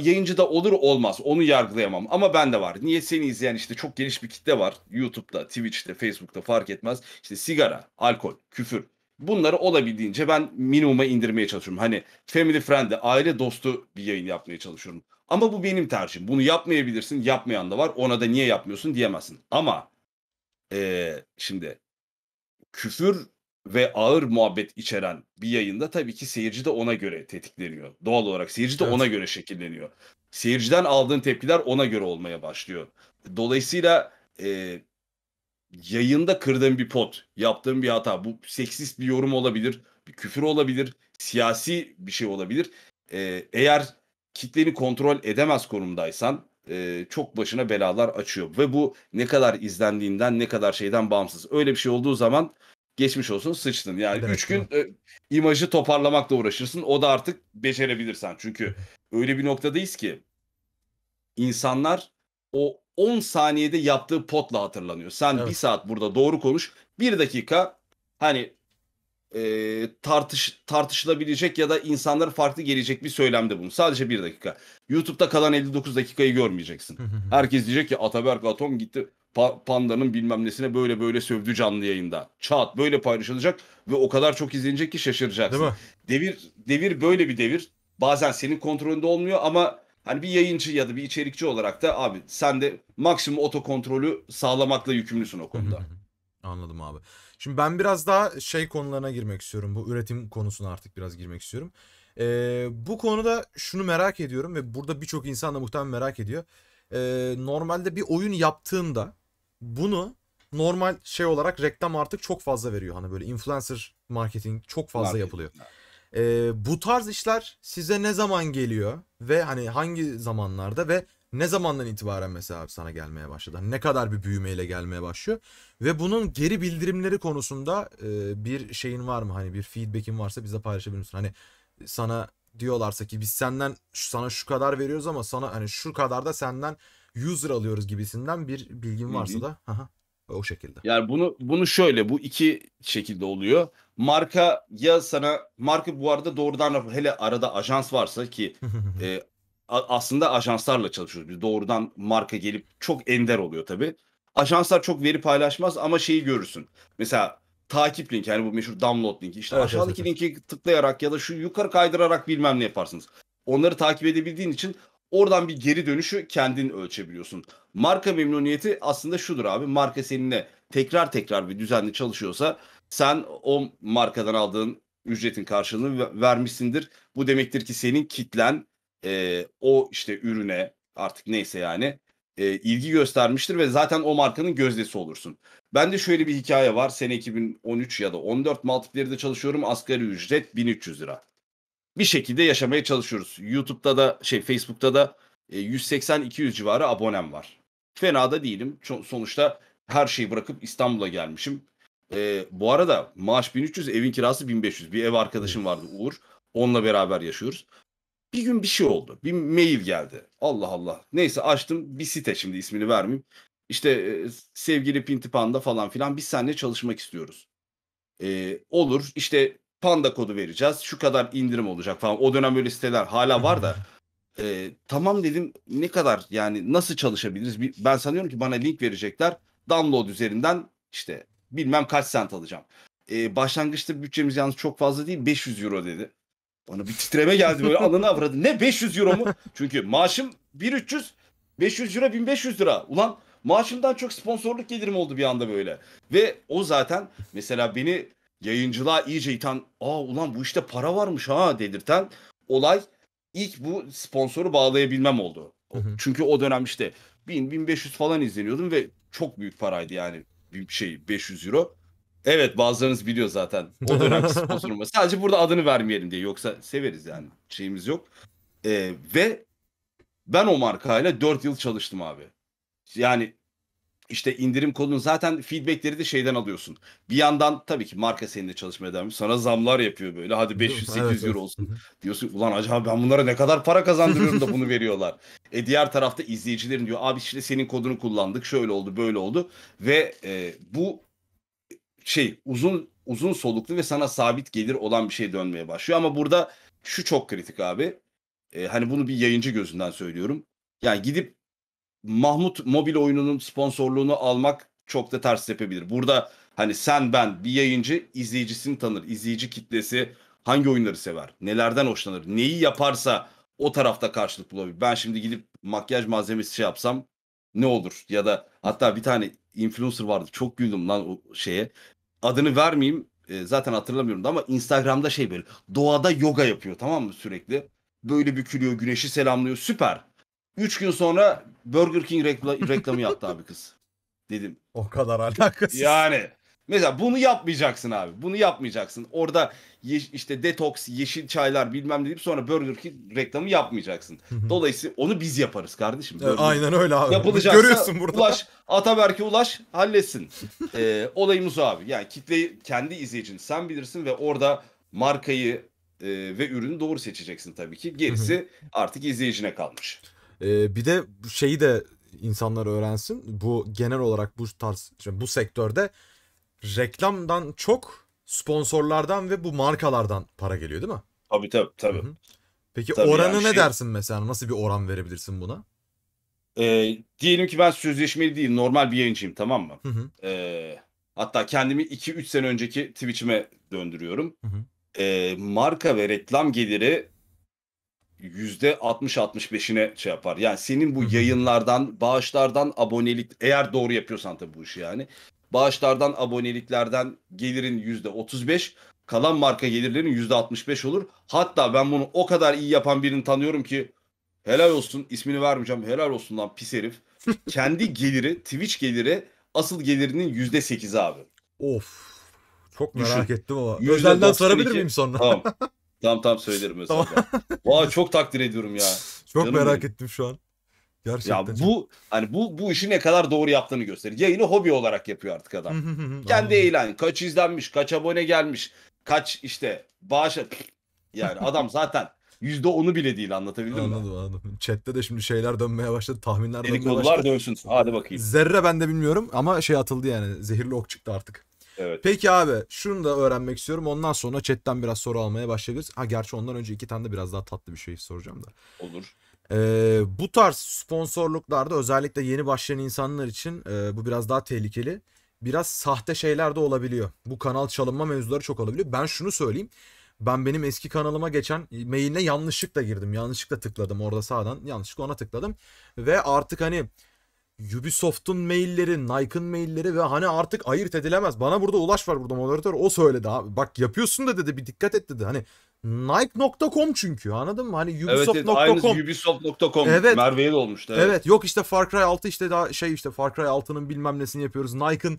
yayıncı da olur olmaz onu yargılayamam ama ben de var. Niye seni izleyen işte çok geniş bir kitle var. YouTube'da, Twitch'te, Facebook'ta fark etmez. İşte sigara, alkol, küfür bunları olabildiğince ben minimuma indirmeye çalışıyorum. Hani family friendly, aile dostu bir yayın yapmaya çalışıyorum. Ama bu benim tercihim. Bunu yapmayabilirsin. Yapmayan da var. Ona da niye yapmıyorsun diyemezsin. Ama e, şimdi küfür ve ağır muhabbet içeren bir yayında tabii ki seyirci de ona göre tetikleniyor. Doğal olarak seyirci de evet. ona göre şekilleniyor. Seyirciden aldığın tepkiler ona göre olmaya başlıyor. Dolayısıyla e, yayında kırdığın bir pot, yaptığın bir hata, bu seksist bir yorum olabilir, bir küfür olabilir, siyasi bir şey olabilir. E, eğer kitleni kontrol edemez konumdaysan e, çok başına belalar açıyor. Ve bu ne kadar izlendiğinden ne kadar şeyden bağımsız. Öyle bir şey olduğu zaman geçmiş olsun sıçtın. Yani 3 evet, üç gün e, imajı toparlamakla uğraşırsın. O da artık becerebilirsen. Çünkü öyle bir noktadayız ki insanlar o 10 saniyede yaptığı potla hatırlanıyor. Sen evet. bir saat burada doğru konuş. Bir dakika hani e, tartış tartışılabilecek ya da insanlara farklı gelecek bir söylemde bunu. Sadece bir dakika. YouTube'da kalan 59 dakikayı görmeyeceksin. Herkes diyecek ki Ataberk Atom gitti pa- pandanın bilmem nesine böyle böyle sövdü canlı yayında. Çat böyle paylaşılacak ve o kadar çok izlenecek ki şaşıracaksın. Değil mi? Devir devir böyle bir devir. Bazen senin kontrolünde olmuyor ama hani bir yayıncı ya da bir içerikçi olarak da abi sen de maksimum oto kontrolü sağlamakla yükümlüsün o konuda. Anladım abi. Şimdi ben biraz daha şey konularına girmek istiyorum. Bu üretim konusuna artık biraz girmek istiyorum. Ee, bu konuda şunu merak ediyorum ve burada birçok insan da muhtemelen merak ediyor. Ee, normalde bir oyun yaptığında bunu normal şey olarak reklam artık çok fazla veriyor. Hani böyle influencer marketing çok fazla Marketing. yapılıyor. Ee, bu tarz işler size ne zaman geliyor ve hani hangi zamanlarda ve ne zamandan itibaren mesela sana gelmeye başladı? Hani ne kadar bir büyümeyle gelmeye başlıyor? Ve bunun geri bildirimleri konusunda e, bir şeyin var mı? Hani bir feedback'in varsa bize paylaşabilir misin? Hani sana diyorlarsa ki biz senden sana şu kadar veriyoruz ama sana hani şu kadar da senden user alıyoruz gibisinden bir bilgin varsa da aha, o şekilde. Yani bunu bunu şöyle bu iki şekilde oluyor. Marka ya sana marka bu arada doğrudan hele arada ajans varsa ki e, aslında ajanslarla çalışıyoruz. Biz doğrudan marka gelip çok ender oluyor tabii. Ajanslar çok veri paylaşmaz ama şeyi görürsün. Mesela takip linki yani bu meşhur download linki işte evet, aşağıdaki evet, linki tıklayarak ya da şu yukarı kaydırarak bilmem ne yaparsınız. Onları takip edebildiğin için Oradan bir geri dönüşü kendin ölçebiliyorsun. Marka memnuniyeti aslında şudur abi. Marka seninle tekrar tekrar bir düzenli çalışıyorsa sen o markadan aldığın ücretin karşılığını vermişsindir. Bu demektir ki senin kitlen e, o işte ürüne artık neyse yani e, ilgi göstermiştir ve zaten o markanın gözdesi olursun. Ben de şöyle bir hikaye var. Sene 2013 ya da 14 multiplerinde çalışıyorum. Asgari ücret 1300 lira bir şekilde yaşamaya çalışıyoruz. YouTube'da da şey Facebook'ta da 180-200 e, civarı abonem var. Fena da değilim. Sonuçta her şeyi bırakıp İstanbul'a gelmişim. Ee, bu arada maaş 1300, evin kirası 1500. Bir ev arkadaşım vardı Uğur. Onunla beraber yaşıyoruz. Bir gün bir şey oldu. Bir mail geldi. Allah Allah. Neyse açtım bir site şimdi ismini vermeyeyim. İşte e, sevgili Pinti falan filan biz seninle çalışmak istiyoruz. Ee, olur işte panda kodu vereceğiz. Şu kadar indirim olacak falan. O dönem öyle siteler hala var da. E, tamam dedim ne kadar yani nasıl çalışabiliriz? Ben sanıyorum ki bana link verecekler. Download üzerinden işte bilmem kaç sent alacağım. E, başlangıçta bütçemiz yalnız çok fazla değil 500 euro dedi. Bana bir titreme geldi böyle alını avradı. Ne 500 euro mu? Çünkü maaşım 1300 500 lira 1500 lira. Ulan maaşımdan çok sponsorluk gelirim oldu bir anda böyle. Ve o zaten mesela beni yayıncılığa iyice iten aa ulan bu işte para varmış ha dedirten olay ilk bu sponsoru bağlayabilmem oldu. Hı hı. Çünkü o dönem işte 1000-1500 falan izleniyordum ve çok büyük paraydı yani bir şey 500 euro. Evet bazılarınız biliyor zaten o dönemki sponsorumuz. Sadece burada adını vermeyelim diye yoksa severiz yani şeyimiz yok. Ee, ve ben o markayla 4 yıl çalıştım abi. Yani işte indirim kodunu zaten feedbackleri de şeyden alıyorsun. Bir yandan tabii ki marka seninle çalışmaya devam ediyor. Sana zamlar yapıyor böyle hadi 500-800 evet, euro olsun. Diyorsun ulan acaba ben bunlara ne kadar para kazandırıyorum da bunu veriyorlar. E diğer tarafta izleyicilerin diyor abi işte senin kodunu kullandık şöyle oldu böyle oldu. Ve e, bu şey uzun uzun soluklu ve sana sabit gelir olan bir şey dönmeye başlıyor. Ama burada şu çok kritik abi. E, hani bunu bir yayıncı gözünden söylüyorum. Yani gidip Mahmut mobil oyununun sponsorluğunu almak çok da ters tepebilir. Burada hani sen ben bir yayıncı izleyicisini tanır. İzleyici kitlesi hangi oyunları sever? Nelerden hoşlanır? Neyi yaparsa o tarafta karşılık bulabilir. Ben şimdi gidip makyaj malzemesi şey yapsam ne olur? Ya da hatta bir tane influencer vardı. Çok güldüm lan o şeye. Adını vermeyeyim. E, zaten hatırlamıyorum da ama Instagram'da şey böyle doğada yoga yapıyor tamam mı sürekli? Böyle bükülüyor, güneşi selamlıyor. Süper. Üç gün sonra Burger King rekla- reklamı yaptı abi kız. Dedim. O kadar alakasız. Yani mesela bunu yapmayacaksın abi. Bunu yapmayacaksın. Orada ye- işte detoks, yeşil çaylar bilmem ne deyip sonra Burger King reklamı yapmayacaksın. Dolayısıyla onu biz yaparız kardeşim. E, Burger Aynen öyle abi. Yapılacaksa Görüyorsun burada. Ulaş, Ataberk'e ulaş, halletsin. ee, olayımız o abi. Yani kitleyi kendi izleyicin sen bilirsin ve orada markayı e, ve ürünü doğru seçeceksin tabii ki. Gerisi artık izleyicine kalmış. Ee, bir de şeyi de insanlar öğrensin. Bu genel olarak bu tarz bu sektörde reklamdan çok sponsorlardan ve bu markalardan para geliyor değil mi? Tabii tabii tabii. Peki tabii oranı yani ne şey... dersin mesela? Nasıl bir oran verebilirsin buna? E, diyelim ki ben sözleşmeli değil normal bir yayıncıyım tamam mı? Hı hı. E, hatta kendimi 2-3 sene önceki Twitch'ime döndürüyorum. Hı hı. E, marka ve reklam geliri %60-65'ine şey yapar. Yani senin bu yayınlardan, bağışlardan, abonelik eğer doğru yapıyorsan tabii bu işi yani. Bağışlardan, aboneliklerden gelirin %35, kalan marka gelirlerin %65 olur. Hatta ben bunu o kadar iyi yapan birini tanıyorum ki helal olsun ismini vermeyeceğim. Helal olsun lan pis herif. Kendi geliri, Twitch geliri asıl gelirinin %8 abi. Of. Çok merak Düşün. ettim ama. Özelden sorabilir miyim sonra? Tamam. Tamam tamam söylerim mesela. Vay çok takdir ediyorum ya. Çok Canım merak benim. ettim şu an. Gerçekten. Ya bu hani bu bu işi ne kadar doğru yaptığını gösterir. Yayını hobi olarak yapıyor artık adam. Kendi eğlen, kaç izlenmiş, kaç abone gelmiş, kaç işte bağış yani adam zaten yüzde onu bile değil anlatabildim mi? Anladım anladım. Chat'te de şimdi şeyler dönmeye başladı, tahminler dönmeye başladı. Dedikodular dönsün. Hadi bakayım. Zerre ben de bilmiyorum ama şey atıldı yani. Zehirli ok çıktı artık. Peki abi şunu da öğrenmek istiyorum. Ondan sonra chatten biraz soru almaya başlayabiliriz. Ha gerçi ondan önce iki tane de biraz daha tatlı bir şey soracağım da. Olur. Ee, bu tarz sponsorluklarda özellikle yeni başlayan insanlar için e, bu biraz daha tehlikeli. Biraz sahte şeyler de olabiliyor. Bu kanal çalınma mevzuları çok olabiliyor. Ben şunu söyleyeyim. Ben benim eski kanalıma geçen mailine yanlışlıkla girdim. Yanlışlıkla tıkladım orada sağdan. Yanlışlıkla ona tıkladım. Ve artık hani Ubisoft'un mailleri, Nike'ın mailleri ve hani artık ayırt edilemez. Bana burada ulaş var burada moderatör. O söyledi abi. Bak yapıyorsun da dedi bir dikkat et dedi. Hani Nike.com çünkü anladın mı? Hani Ubisoft.com. Evet, evet Ubisoft.com evet. Merve'ye de olmuştu. Evet. evet yok işte Far Cry 6 işte daha şey işte Far Cry 6'nın bilmem nesini yapıyoruz. Nike'ın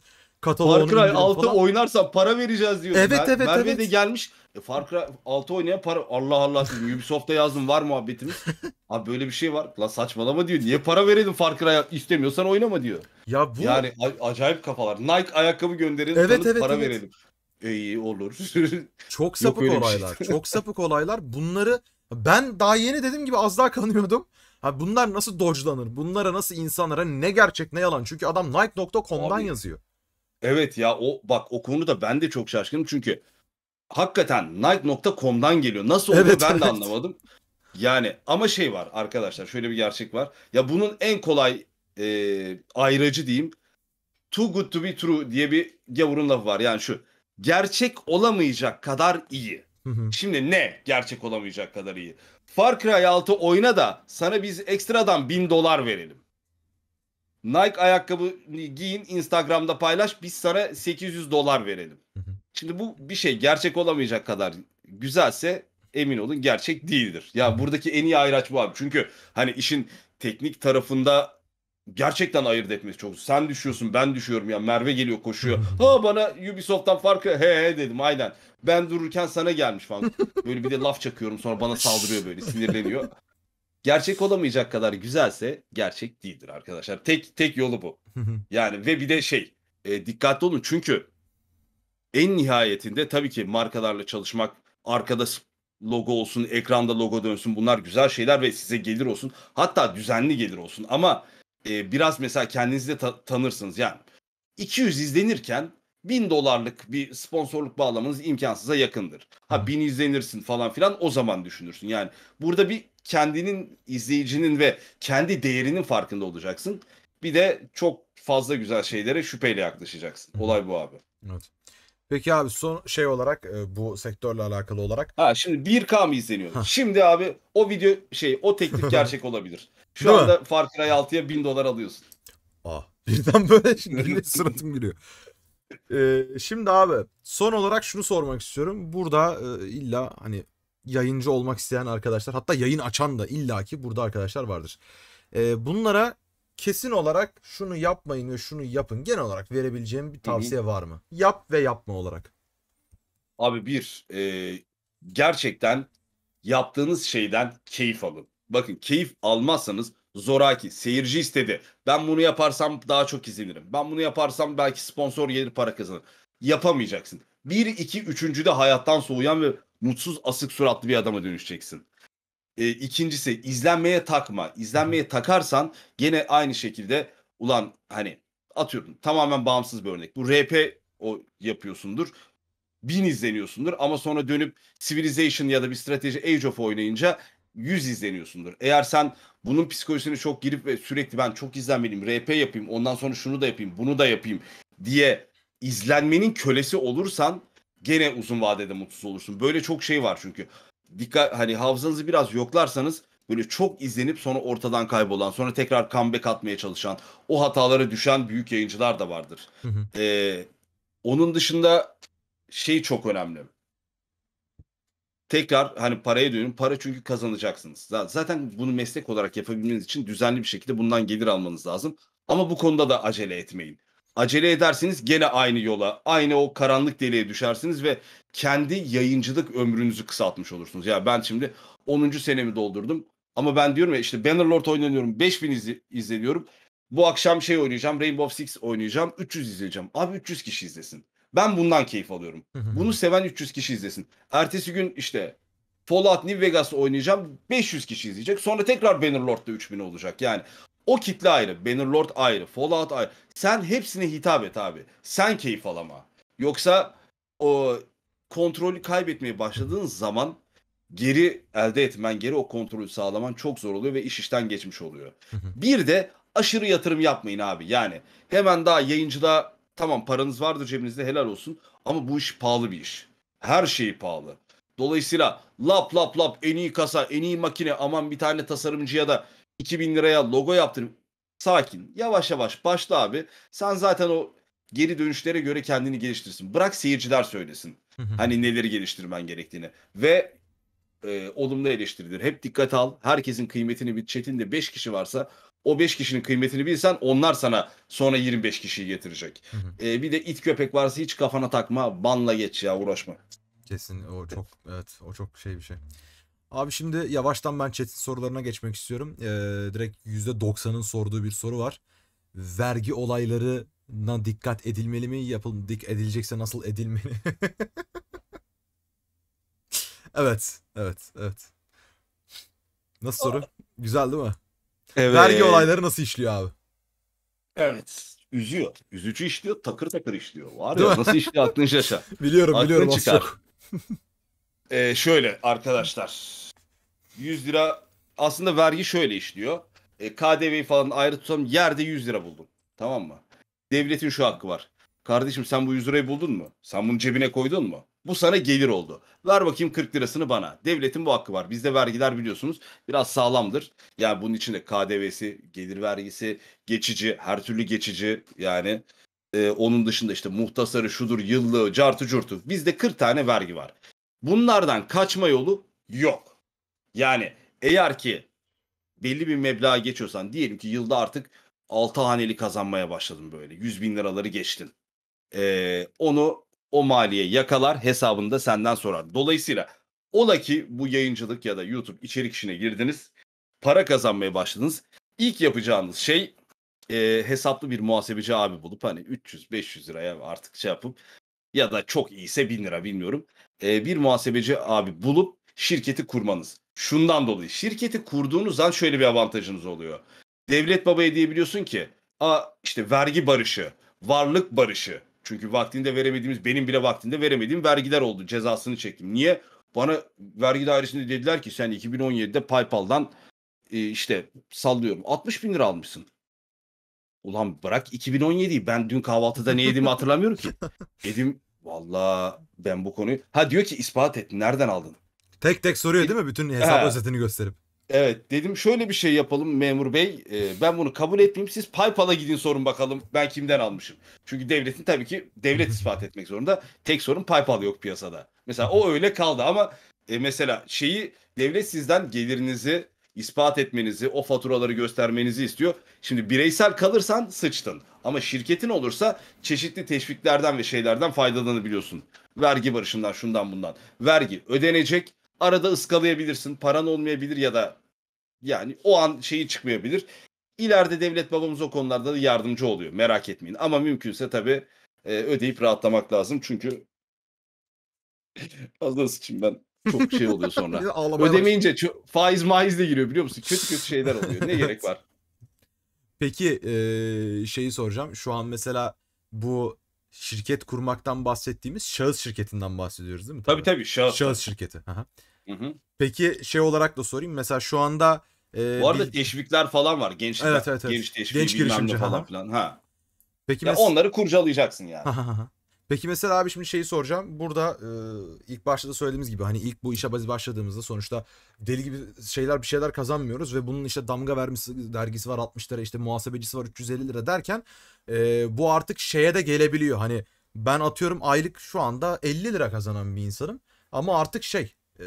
Far Cry 6 falan. oynarsan para vereceğiz diyor. Evet Mer evet Merve evet. de gelmiş. E, Far Cry 6 oynaya para Allah Allah dedim. Ubisoft'ta yazdım var muhabbetimiz. Abi böyle bir şey var. La saçmalama diyor. Niye para verelim Far Cry istemiyorsan oynama diyor. Ya bu Yani acayip kafalar. Nike ayakkabı gönderin evet, evet, para evet. verelim. E, iyi olur. Şey çok sapık olaylar. Şey. Çok sapık olaylar. Bunları ben daha yeni dediğim gibi az daha kanıyordum. Ha bunlar nasıl dojlanır? Bunlara nasıl insanlara ne gerçek ne yalan? Çünkü adam Nike.com'dan yazıyor. Evet ya o bak o konuda ben de çok şaşkınım çünkü hakikaten Nike.com'dan geliyor. Nasıl oldu evet, ben evet. de anlamadım. Yani ama şey var arkadaşlar şöyle bir gerçek var. Ya bunun en kolay e, ayracı diyeyim. Too good to be true diye bir gavurun lafı var. Yani şu gerçek olamayacak kadar iyi. Şimdi ne gerçek olamayacak kadar iyi? Far Cry 6 oyna da sana biz ekstradan bin dolar verelim. Nike ayakkabı giyin Instagram'da paylaş biz sana 800 dolar verelim. Şimdi bu bir şey gerçek olamayacak kadar güzelse emin olun gerçek değildir. Ya buradaki en iyi ayraç bu abi. Çünkü hani işin teknik tarafında gerçekten ayırt etmesi çok. Sen düşüyorsun ben düşüyorum ya Merve geliyor koşuyor. Ha bana Ubisoft'tan farkı he he dedim aynen. Ben dururken sana gelmiş falan. Böyle bir de laf çakıyorum sonra bana saldırıyor böyle sinirleniyor gerçek olamayacak kadar güzelse gerçek değildir arkadaşlar. Tek tek yolu bu. Yani ve bir de şey e, dikkatli olun çünkü en nihayetinde tabii ki markalarla çalışmak arkada logo olsun, ekranda logo dönsün bunlar güzel şeyler ve size gelir olsun. Hatta düzenli gelir olsun ama e, biraz mesela kendinizi de ta- tanırsınız. Yani 200 izlenirken 1000 dolarlık bir sponsorluk bağlamanız imkansıza yakındır. Ha 1000 izlenirsin falan filan o zaman düşünürsün. Yani burada bir kendinin izleyicinin ve kendi değerinin farkında olacaksın. Bir de çok fazla güzel şeylere şüpheyle yaklaşacaksın. Olay bu abi. Evet. Peki abi son şey olarak e, bu sektörle alakalı olarak. Ha şimdi 1K mı izleniyor? Şimdi abi o video şey o teklif gerçek olabilir. Şu Değil anda mi? Far Cry 6'ya 1000 dolar alıyorsun. Aa ah, birden böyle şimdi suratım gülüyor. Ee, şimdi abi son olarak şunu sormak istiyorum. Burada e, illa hani yayıncı olmak isteyen arkadaşlar hatta yayın açan da illaki burada arkadaşlar vardır. E, bunlara kesin olarak şunu yapmayın ve şunu yapın. Genel olarak verebileceğim bir tavsiye var mı? Yap ve yapma olarak. Abi bir e, gerçekten yaptığınız şeyden keyif alın. Bakın keyif almazsanız zoraki seyirci istedi. Ben bunu yaparsam daha çok izlenirim. Ben bunu yaparsam belki sponsor gelir para kazanır. Yapamayacaksın. Bir iki üçüncü de hayattan soğuyan ve mutsuz asık suratlı bir adama dönüşeceksin. E, ikincisi izlenmeye takma. İzlenmeye takarsan gene aynı şekilde ulan hani atıyorum tamamen bağımsız bir örnek. Bu RP o yapıyorsundur. Bin izleniyorsundur ama sonra dönüp Civilization ya da bir strateji Age of oynayınca 100 izleniyorsundur. Eğer sen bunun psikolojisine çok girip ve sürekli ben çok izlenmeliyim, RP yapayım, ondan sonra şunu da yapayım, bunu da yapayım diye izlenmenin kölesi olursan gene uzun vadede mutsuz olursun. Böyle çok şey var çünkü. Dikkat hani hafızanızı biraz yoklarsanız böyle çok izlenip sonra ortadan kaybolan, sonra tekrar comeback atmaya çalışan, o hatalara düşen büyük yayıncılar da vardır. Ee, onun dışında şey çok önemli. Tekrar hani paraya dönün. Para çünkü kazanacaksınız. Zaten bunu meslek olarak yapabilmeniz için düzenli bir şekilde bundan gelir almanız lazım. Ama bu konuda da acele etmeyin acele edersiniz, gene aynı yola, aynı o karanlık deliğe düşersiniz ve kendi yayıncılık ömrünüzü kısaltmış olursunuz. Ya ben şimdi 10. senemi doldurdum ama ben diyorum ya işte Bannerlord oynanıyorum 5000 izle, izleniyorum. Bu akşam şey oynayacağım Rainbow Six oynayacağım 300 izleyeceğim. Abi 300 kişi izlesin. Ben bundan keyif alıyorum. Bunu seven 300 kişi izlesin. Ertesi gün işte Fallout New Vegas oynayacağım 500 kişi izleyecek. Sonra tekrar Bannerlord'da 3000 olacak. Yani o kitle ayrı. Bannerlord ayrı. Fallout ayrı. Sen hepsine hitap et abi. Sen keyif al ama. Yoksa o kontrolü kaybetmeye başladığın zaman geri elde etmen, geri o kontrolü sağlaman çok zor oluyor ve iş işten geçmiş oluyor. bir de aşırı yatırım yapmayın abi. Yani hemen daha yayıncıda tamam paranız vardır cebinizde helal olsun ama bu iş pahalı bir iş. Her şey pahalı. Dolayısıyla lap lap lap en iyi kasa, en iyi makine aman bir tane tasarımcıya da 2000 liraya logo yaptırıp sakin yavaş yavaş başla abi. Sen zaten o geri dönüşlere göre kendini geliştirsin. Bırak seyirciler söylesin. hani neleri geliştirmen gerektiğini. Ve e, olumlu eleştirilir. Hep dikkat al. Herkesin kıymetini bir çetinde 5 kişi varsa o 5 kişinin kıymetini bilsen onlar sana sonra 25 kişiyi getirecek. e, bir de it köpek varsa hiç kafana takma. Banla geç ya uğraşma. Kesin o çok evet o çok şey bir şey. Abi şimdi yavaştan ben chat'in sorularına geçmek istiyorum. Ee, direkt %90'ın sorduğu bir soru var. Vergi olaylarına dikkat edilmeli mi? Yapıl dikkat edilecekse nasıl edilmeli? evet, evet, evet. Nasıl soru? Güzel değil mi? Evet. Vergi olayları nasıl işliyor abi? Evet. Üzüyor. Üzücü işliyor, takır takır işliyor. Var ya nasıl işliyor aklın şaşa. biliyorum, Aklın biliyorum. Çıkar. Ee, şöyle arkadaşlar. 100 lira aslında vergi şöyle işliyor. E, ee, KDV'yi falan ayrı tutalım. Yerde 100 lira buldum. Tamam mı? Devletin şu hakkı var. Kardeşim sen bu 100 lirayı buldun mu? Sen bunu cebine koydun mu? Bu sana gelir oldu. Ver bakayım 40 lirasını bana. Devletin bu hakkı var. Bizde vergiler biliyorsunuz biraz sağlamdır. Yani bunun içinde KDV'si, gelir vergisi, geçici, her türlü geçici yani. E, onun dışında işte muhtasarı şudur, yıllığı, cartı curtu. Bizde 40 tane vergi var. Bunlardan kaçma yolu yok. Yani eğer ki belli bir meblağa geçiyorsan diyelim ki yılda artık 6 haneli kazanmaya başladın böyle 100 bin liraları geçtin. Ee, onu o maliye yakalar hesabında senden sorar. Dolayısıyla ola ki bu yayıncılık ya da YouTube içerik işine girdiniz para kazanmaya başladınız. İlk yapacağınız şey e, hesaplı bir muhasebeci abi bulup hani 300-500 liraya artık şey yapıp ya da çok iyiyse 1000 lira bilmiyorum. E, bir muhasebeci abi bulup şirketi kurmanız. Şundan dolayı şirketi kurduğunuz zaman şöyle bir avantajınız oluyor. Devlet babaya diyebiliyorsun ki a işte vergi barışı, varlık barışı. Çünkü vaktinde veremediğimiz benim bile vaktinde veremediğim vergiler oldu. Cezasını çektim. Niye? Bana vergi dairesinde dediler ki sen 2017'de PayPal'dan e, işte sallıyorum 60 bin lira almışsın. Ulan bırak 2017'yi ben dün kahvaltıda ne yediğimi hatırlamıyorum ki. Yedim Valla ben bu konuyu... Ha diyor ki ispat et. Nereden aldın? Tek tek soruyor değil mi? Bütün hesap He. özetini gösterip. Evet dedim şöyle bir şey yapalım memur bey. Ee, ben bunu kabul etmeyeyim. Siz PayPal'a gidin sorun bakalım ben kimden almışım. Çünkü devletin tabii ki devlet ispat etmek zorunda. Tek sorun PayPal yok piyasada. Mesela o öyle kaldı ama e, mesela şeyi devlet sizden gelirinizi ispat etmenizi, o faturaları göstermenizi istiyor. Şimdi bireysel kalırsan sıçtın. Ama şirketin olursa çeşitli teşviklerden ve şeylerden faydalanabiliyorsun. Vergi barışından, şundan bundan. Vergi ödenecek. Arada ıskalayabilirsin. Paran olmayabilir ya da yani o an şeyi çıkmayabilir. İleride devlet babamız o konularda da yardımcı oluyor. Merak etmeyin. Ama mümkünse tabii e, ödeyip rahatlamak lazım. Çünkü az nasıl ben çok şey oluyor sonra. Ödemeyince çok, faiz maiz de giriyor biliyor musun? Kötü kötü şeyler oluyor. Ne gerek var? Peki ee, şeyi soracağım. Şu an mesela bu şirket kurmaktan bahsettiğimiz şahıs şirketinden bahsediyoruz değil mi? Tabii tabii, tabii şahıs. Şahıs şirketi. Hı hı. Peki şey olarak da sorayım. Mesela şu anda e, Bu arada bir... teşvikler falan var. Gençler, evet, evet, evet. Genç teşviği Genç bilmem ne falan filan. Ha. Peki ya mes- onları kurcalayacaksın yani. Peki mesela abi şimdi şeyi soracağım. Burada e, ilk başta da söylediğimiz gibi hani ilk bu işe biz başladığımızda sonuçta deli gibi şeyler bir şeyler kazanmıyoruz ve bunun işte damga vermesi dergisi var 60 lira işte muhasebecisi var 350 lira derken e, bu artık şeye de gelebiliyor. Hani ben atıyorum aylık şu anda 50 lira kazanan bir insanım ama artık şey e,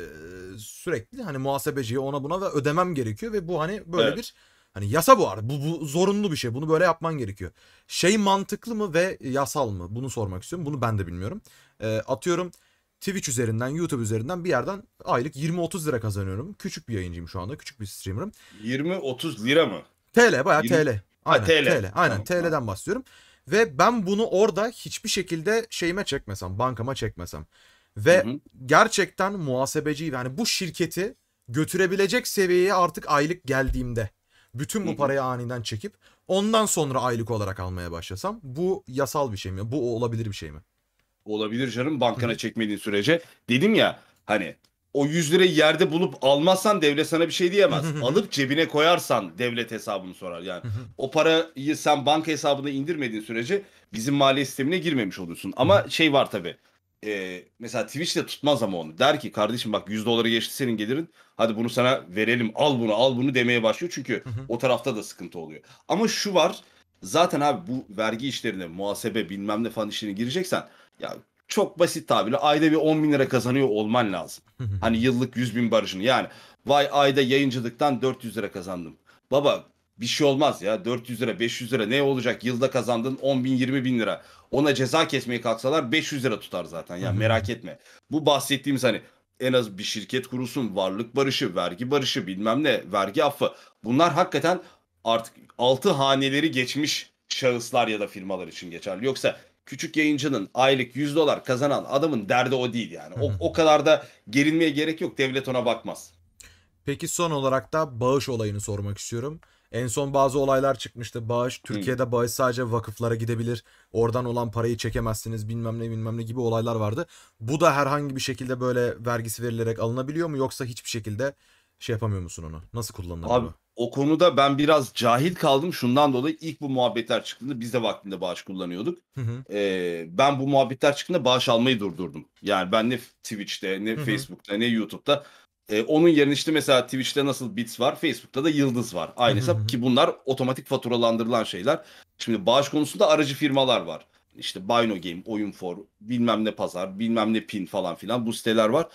sürekli hani muhasebeciye ona buna ve ödemem gerekiyor ve bu hani böyle evet. bir Hani yasa bu arada. Bu, bu zorunlu bir şey. Bunu böyle yapman gerekiyor. Şey mantıklı mı ve yasal mı? Bunu sormak istiyorum. Bunu ben de bilmiyorum. E, atıyorum Twitch üzerinden, YouTube üzerinden bir yerden aylık 20-30 lira kazanıyorum. Küçük bir yayıncıyım şu anda. Küçük bir streamer'ım. 20-30 lira mı? TL bayağı 20... TL. Aynen, ha, TL. TL. Aynen tamam, TL'den tamam. bahsediyorum. Ve ben bunu orada hiçbir şekilde şeyime çekmesem, bankama çekmesem ve hı hı. gerçekten muhasebeciyi yani bu şirketi götürebilecek seviyeye artık aylık geldiğimde bütün bu parayı aniden çekip ondan sonra aylık olarak almaya başlasam bu yasal bir şey mi? Bu olabilir bir şey mi? Olabilir canım bankana çekmediğin sürece. Dedim ya hani o 100 lirayı yerde bulup almazsan devlet sana bir şey diyemez. Alıp cebine koyarsan devlet hesabını sorar. Yani o parayı sen banka hesabına indirmediğin sürece bizim maliye sistemine girmemiş oluyorsun. Ama şey var tabii e, mesela Twitch de tutmaz ama onu. Der ki kardeşim bak 100 doları geçti senin gelirin. Hadi bunu sana verelim al bunu al bunu demeye başlıyor. Çünkü hı hı. o tarafta da sıkıntı oluyor. Ama şu var zaten abi bu vergi işlerine muhasebe bilmem ne falan işlerine gireceksen ya çok basit tabirle ayda bir 10 bin lira kazanıyor olman lazım. Hani yıllık 100 bin barışını yani vay ayda yayıncılıktan 400 lira kazandım. Baba bir şey olmaz ya 400 lira 500 lira ne olacak yılda kazandın 10 bin 20 bin lira ona ceza kesmeye kalksalar 500 lira tutar zaten ya merak etme bu bahsettiğimiz hani en az bir şirket kurulsun varlık barışı vergi barışı bilmem ne vergi affı bunlar hakikaten artık altı haneleri geçmiş şahıslar ya da firmalar için geçerli yoksa küçük yayıncının aylık 100 dolar kazanan adamın derdi o değil yani o, o kadar da gerilmeye gerek yok devlet ona bakmaz. Peki son olarak da bağış olayını sormak istiyorum. En son bazı olaylar çıkmıştı. Bağış hmm. Türkiye'de bağış sadece vakıflara gidebilir. Oradan olan parayı çekemezsiniz bilmem ne bilmem ne gibi olaylar vardı. Bu da herhangi bir şekilde böyle vergisi verilerek alınabiliyor mu yoksa hiçbir şekilde şey yapamıyor musun onu? Nasıl kullanılır? Abi bu? o konuda ben biraz cahil kaldım. Şundan dolayı ilk bu muhabbetler çıktığında biz de vaktinde bağış kullanıyorduk. Hı hı. Ee, ben bu muhabbetler çıktığında bağış almayı durdurdum. Yani ben ne Twitch'te ne hı hı. Facebook'ta ne YouTube'da e, onun yerine işte mesela Twitch'te nasıl bits var, Facebook'ta da yıldız var. Aynı hesap ki bunlar otomatik faturalandırılan şeyler. Şimdi bağış konusunda aracı firmalar var. İşte Bino Game, Oyun for, bilmem ne pazar, bilmem ne pin falan filan bu siteler var.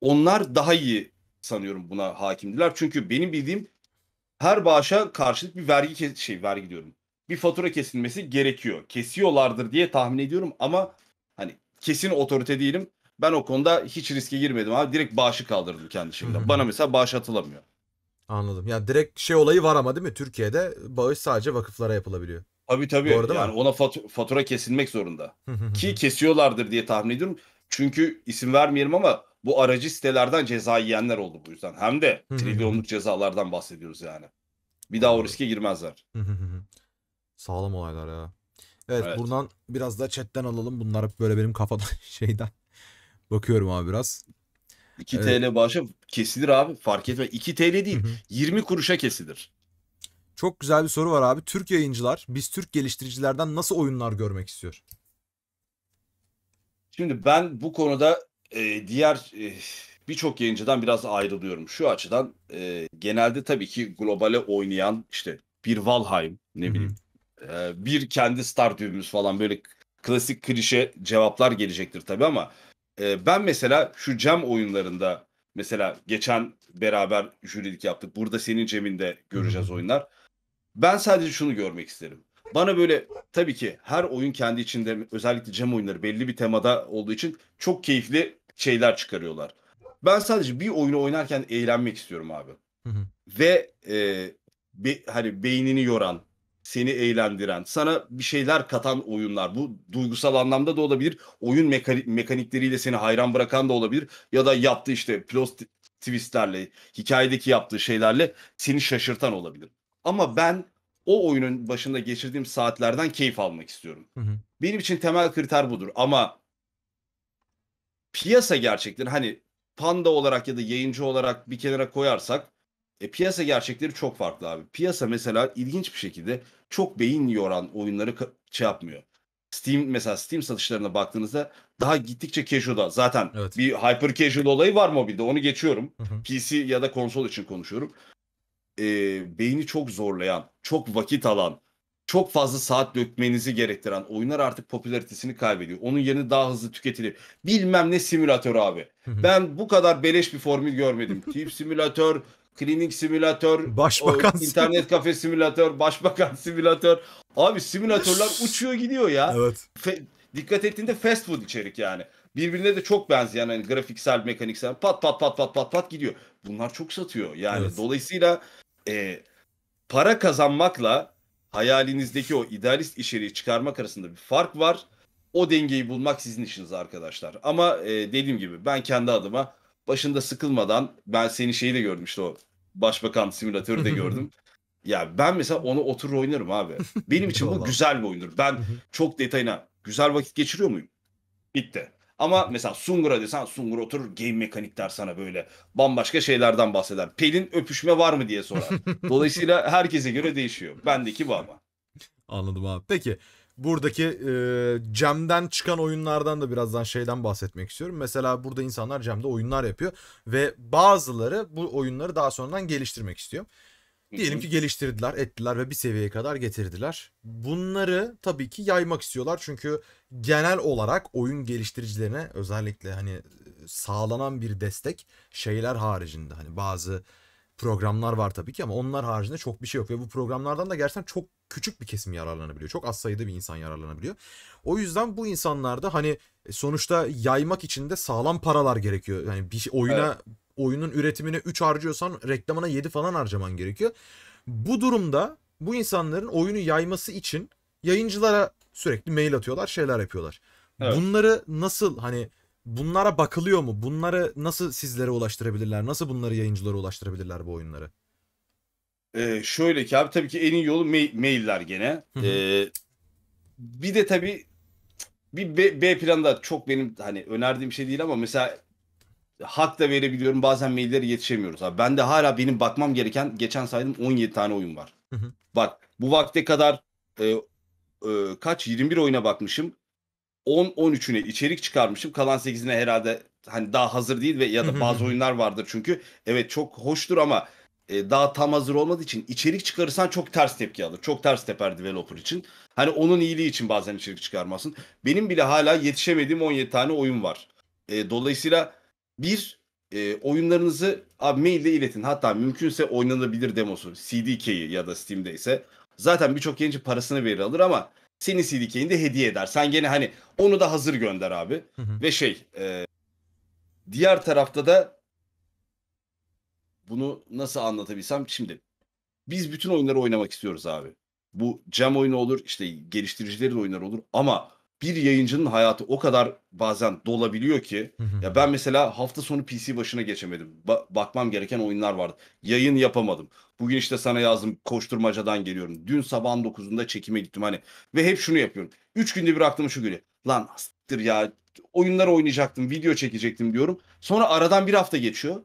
Onlar daha iyi sanıyorum buna hakimdiler. Çünkü benim bildiğim her bağışa karşılık bir vergi kes şey vergi diyorum. Bir fatura kesilmesi gerekiyor. Kesiyorlardır diye tahmin ediyorum ama hani kesin otorite değilim. Ben o konuda hiç riske girmedim abi. Direkt bağışı kaldırdım kendi şeklimden. Bana mesela bağış atılamıyor. Anladım. Yani direkt şey olayı var ama değil mi? Türkiye'de bağış sadece vakıflara yapılabiliyor. Tabii tabii. Doğru, yani ona fatu- fatura kesilmek zorunda. Ki kesiyorlardır diye tahmin ediyorum. Çünkü isim vermeyelim ama bu aracı sitelerden ceza yiyenler oldu bu yüzden. Hem de trilyonluk cezalardan bahsediyoruz yani. Bir daha o riske girmezler. Sağlam olaylar ya. Evet, Evet. buradan biraz da chatten alalım. Bunlar hep böyle benim kafada şeyden Bakıyorum abi biraz. 2 evet. TL bağışa kesilir abi fark etme. 2 TL değil hı 20 kuruşa kesilir. Çok güzel bir soru var abi. Türk yayıncılar biz Türk geliştiricilerden nasıl oyunlar görmek istiyor? Şimdi ben bu konuda e, diğer e, birçok yayıncıdan biraz ayrılıyorum. Şu açıdan e, genelde tabii ki globale oynayan işte bir Valheim ne bileyim e, bir kendi Stardew'ümüz falan böyle klasik klişe cevaplar gelecektir tabii ama ee, ben mesela şu cam oyunlarında mesela geçen beraber jürilik yaptık. Burada senin ceminde göreceğiz oyunlar. Ben sadece şunu görmek isterim. Bana böyle tabii ki her oyun kendi içinde özellikle cam oyunları belli bir temada olduğu için çok keyifli şeyler çıkarıyorlar. Ben sadece bir oyunu oynarken eğlenmek istiyorum abi. Hı hı. Ve e, be, hani beynini yoran, seni eğlendiren, sana bir şeyler katan oyunlar. Bu duygusal anlamda da olabilir. Oyun mekanikleriyle seni hayran bırakan da olabilir. Ya da yaptığı işte plot twistlerle, hikayedeki yaptığı şeylerle seni şaşırtan olabilir. Ama ben o oyunun başında geçirdiğim saatlerden keyif almak istiyorum. Hı hı. Benim için temel kriter budur ama piyasa gerçekten hani panda olarak ya da yayıncı olarak bir kenara koyarsak e, piyasa gerçekleri çok farklı abi. Piyasa mesela ilginç bir şekilde çok beyin yoran oyunları şey yapmıyor. Steam mesela Steam satışlarına baktığınızda daha gittikçe casual'da zaten evet. bir hyper casual olayı var mobilde onu geçiyorum. Hı hı. PC ya da konsol için konuşuyorum. E, beyni çok zorlayan, çok vakit alan, çok fazla saat dökmenizi gerektiren oyunlar artık popülaritesini kaybediyor. Onun yerine daha hızlı tüketilir. Bilmem ne simülatör abi. ben bu kadar beleş bir formül görmedim. Tip simülatör, klinik simülatör, başbakan o, internet kafe simülatör, başbakan simülatör. Abi simülatörler uçuyor gidiyor ya. Evet. Fe, dikkat ettiğinde fast food içerik yani. Birbirine de çok benziyor hani grafiksel, mekaniksel pat pat pat pat pat pat gidiyor. Bunlar çok satıyor. Yani evet. dolayısıyla e, para kazanmakla hayalinizdeki o idealist içeriği çıkarmak arasında bir fark var. O dengeyi bulmak sizin işiniz arkadaşlar. Ama e, dediğim gibi ben kendi adıma başında sıkılmadan ben senin şeyi de gördüm işte o başbakan simülatörü de gördüm. ya ben mesela onu oturur oynarım abi. Benim için bu güzel bir oyundur. Ben çok detayına güzel vakit geçiriyor muyum? Bitti. Ama mesela Sungur'a desen Sungur oturur game mekanikler sana böyle bambaşka şeylerden bahseder. Pelin öpüşme var mı diye sorar. Dolayısıyla herkese göre değişiyor. Bendeki bu ama. Anladım abi. Peki buradaki e, Cem'den çıkan oyunlardan da birazdan şeyden bahsetmek istiyorum. Mesela burada insanlar Cem'de oyunlar yapıyor ve bazıları bu oyunları daha sonradan geliştirmek istiyor. Diyelim ki geliştirdiler, ettiler ve bir seviyeye kadar getirdiler. Bunları tabii ki yaymak istiyorlar çünkü genel olarak oyun geliştiricilerine özellikle hani e, sağlanan bir destek şeyler haricinde hani bazı programlar var tabii ki ama onlar haricinde çok bir şey yok. Ve bu programlardan da gerçekten çok küçük bir kesim yararlanabiliyor. Çok az sayıda bir insan yararlanabiliyor. O yüzden bu insanlarda hani e, sonuçta yaymak için de sağlam paralar gerekiyor. Yani bir şey, oyuna evet. oyunun üretimine 3 harcıyorsan reklamına 7 falan harcaman gerekiyor. Bu durumda bu insanların oyunu yayması için yayıncılara sürekli mail atıyorlar, şeyler yapıyorlar. Evet. Bunları nasıl hani bunlara bakılıyor mu? Bunları nasıl sizlere ulaştırabilirler? Nasıl bunları yayıncılara ulaştırabilirler bu oyunları? Ee, şöyle ki abi tabii ki en iyi yolu ma- mailler gene. ee, bir de tabii bir B, B planda çok benim hani önerdiğim şey değil ama mesela hak da verebiliyorum bazen maillere yetişemiyoruz. Abi. Ben de hala benim bakmam gereken geçen saydım 17 tane oyun var. Bak bu vakte kadar e, e, kaç 21 oyuna bakmışım. 10-13'üne içerik çıkarmışım. Kalan 8'ine herhalde hani daha hazır değil ve ya da bazı oyunlar vardır çünkü. Evet çok hoştur ama e, daha tam hazır olmadığı için içerik çıkarırsan çok ters tepki alır. Çok ters teper developer için. Hani onun iyiliği için bazen içerik çıkarmasın. Benim bile hala yetişemediğim 17 tane oyun var. E, dolayısıyla bir e, oyunlarınızı abi maille iletin. Hatta mümkünse oynanabilir demosu. CDK'yi ya da Steam'de ise zaten birçok genci parasını verir alır ama senin CDK'ini de hediye eder. Sen gene hani onu da hazır gönder abi. Hı hı. Ve şey e, diğer tarafta da bunu nasıl anlatabilsem şimdi biz bütün oyunları oynamak istiyoruz abi. Bu cam oyunu olur işte geliştiricilerin oyunları olur ama bir yayıncının hayatı o kadar bazen dolabiliyor ki ya ben mesela hafta sonu PC başına geçemedim. Ba- bakmam gereken oyunlar vardı. Yayın yapamadım. Bugün işte sana yazdım koşturmacadan geliyorum. Dün sabahın 9'unda çekime gittim hani ve hep şunu yapıyorum. 3 günde bir aklıma şu geliyor. Lan astır ya oyunlar oynayacaktım, video çekecektim diyorum. Sonra aradan bir hafta geçiyor.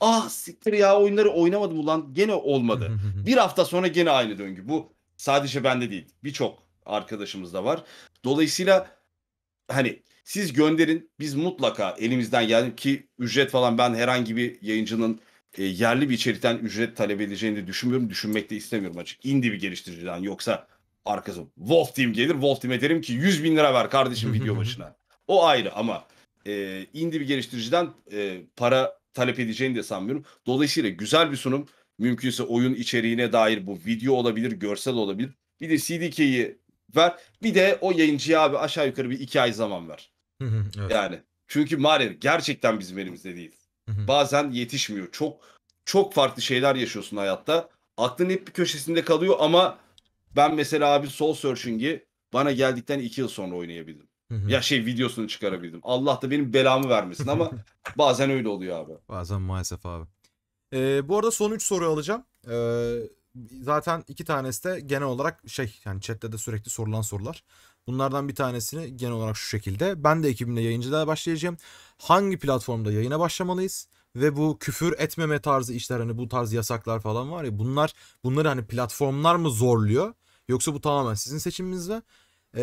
Ah siktir ya oyunları oynamadım ulan gene olmadı. bir hafta sonra gene aynı döngü. Bu sadece bende değil. Birçok arkadaşımız da var. Dolayısıyla hani siz gönderin biz mutlaka elimizden geldi ki ücret falan ben herhangi bir yayıncının e, yerli bir içerikten ücret talep edeceğini düşünmüyorum. Düşünmek de istemiyorum açık. Indie bir geliştiriciden yoksa arkası Wolf Team gelir. Wolf Team'e derim ki 100 bin lira ver kardeşim video başına. O ayrı ama e, indie bir geliştiriciden e, para talep edeceğini de sanmıyorum. Dolayısıyla güzel bir sunum. Mümkünse oyun içeriğine dair bu video olabilir, görsel olabilir. Bir de CDK'yi ver. Bir de o yayıncıya abi aşağı yukarı bir iki ay zaman ver. evet. Yani çünkü maalesef gerçekten bizim elimizde değil. Bazen yetişmiyor. Çok çok farklı şeyler yaşıyorsun hayatta. Aklın hep bir köşesinde kalıyor ama ben mesela abi Soul Searching'i bana geldikten iki yıl sonra oynayabildim. Ya şey videosunu çıkarabildim. Allah da benim belamı vermesin ama bazen öyle oluyor abi. Bazen maalesef abi. Ee, bu arada son 3 soru alacağım. Ee, zaten iki tanesi de genel olarak şey yani chatte de sürekli sorulan sorular. Bunlardan bir tanesini genel olarak şu şekilde. Ben de ekibimle yayıncılığa başlayacağım. Hangi platformda yayına başlamalıyız? Ve bu küfür etmeme tarzı işler hani bu tarz yasaklar falan var ya bunlar bunları hani platformlar mı zorluyor? Yoksa bu tamamen sizin seçiminiz ve ee,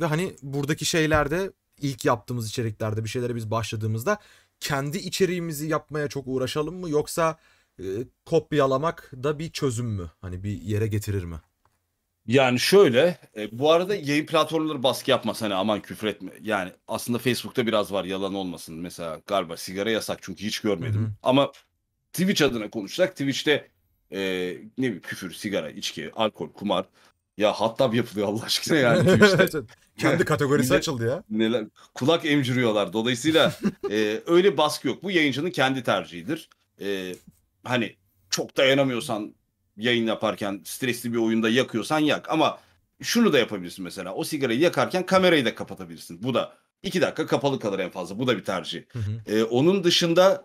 ve hani buradaki şeylerde ilk yaptığımız içeriklerde bir şeylere biz başladığımızda kendi içeriğimizi yapmaya çok uğraşalım mı yoksa ee, kopyalamak da bir çözüm mü? Hani bir yere getirir mi? Yani şöyle, e, bu arada yayın platformları baskı yapmaz hani aman küfür etme. Yani aslında Facebook'ta biraz var yalan olmasın. Mesela galiba sigara yasak çünkü hiç görmedim. Hı-hı. Ama Twitch adına konuşsak Twitch'te e, ne bir küfür, sigara, içki, alkol, kumar. Ya hatta yapılıyor Allah aşkına yani Twitch'te. Kendi kategorisi Millet, açıldı ya. Neler, kulak emciriyorlar. Dolayısıyla e, öyle baskı yok. Bu yayıncının kendi tercihidir. E, hani çok dayanamıyorsan yayın yaparken stresli bir oyunda yakıyorsan yak ama şunu da yapabilirsin mesela o sigarayı yakarken kamerayı da kapatabilirsin. Bu da iki dakika kapalı kalır en fazla bu da bir tercih. Hı hı. Ee, onun dışında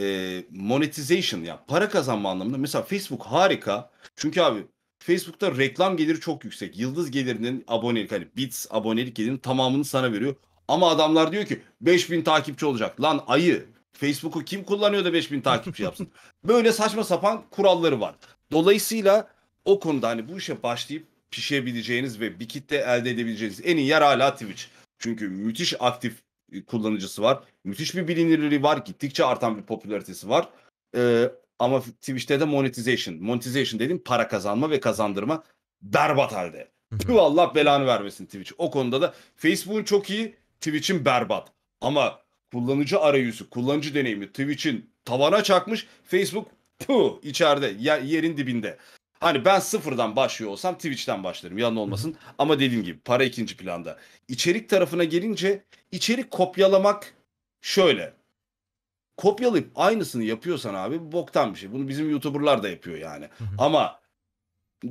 e, monetization ya yani para kazanma anlamında mesela Facebook harika çünkü abi Facebook'ta reklam geliri çok yüksek. Yıldız gelirinin abonelik hani bits abonelik gelirinin tamamını sana veriyor. Ama adamlar diyor ki 5000 takipçi olacak. Lan ayı Facebook'u kim kullanıyor da 5000 takipçi yapsın? Böyle saçma sapan kuralları var. Dolayısıyla o konuda hani bu işe başlayıp pişebileceğiniz ve bir kitle elde edebileceğiniz en iyi yer hala Twitch. Çünkü müthiş aktif e, kullanıcısı var. Müthiş bir bilinirliği var. Gittikçe artan bir popülaritesi var. Ee, ama Twitch'te de monetization. Monetization dediğim para kazanma ve kazandırma berbat halde. Tüh Allah belanı vermesin Twitch. O konuda da Facebook'un çok iyi, Twitch'in berbat. Ama kullanıcı arayüzü, kullanıcı deneyimi Twitch'in tavana çakmış. Facebook puh, içeride yer, yerin dibinde. Hani ben sıfırdan başlıyor olsam Twitch'ten başlarım yalan olmasın. Ama dediğim gibi para ikinci planda. İçerik tarafına gelince içerik kopyalamak şöyle. Kopyalayıp aynısını yapıyorsan abi boktan bir şey. Bunu bizim YouTuber'lar da yapıyor yani. Ama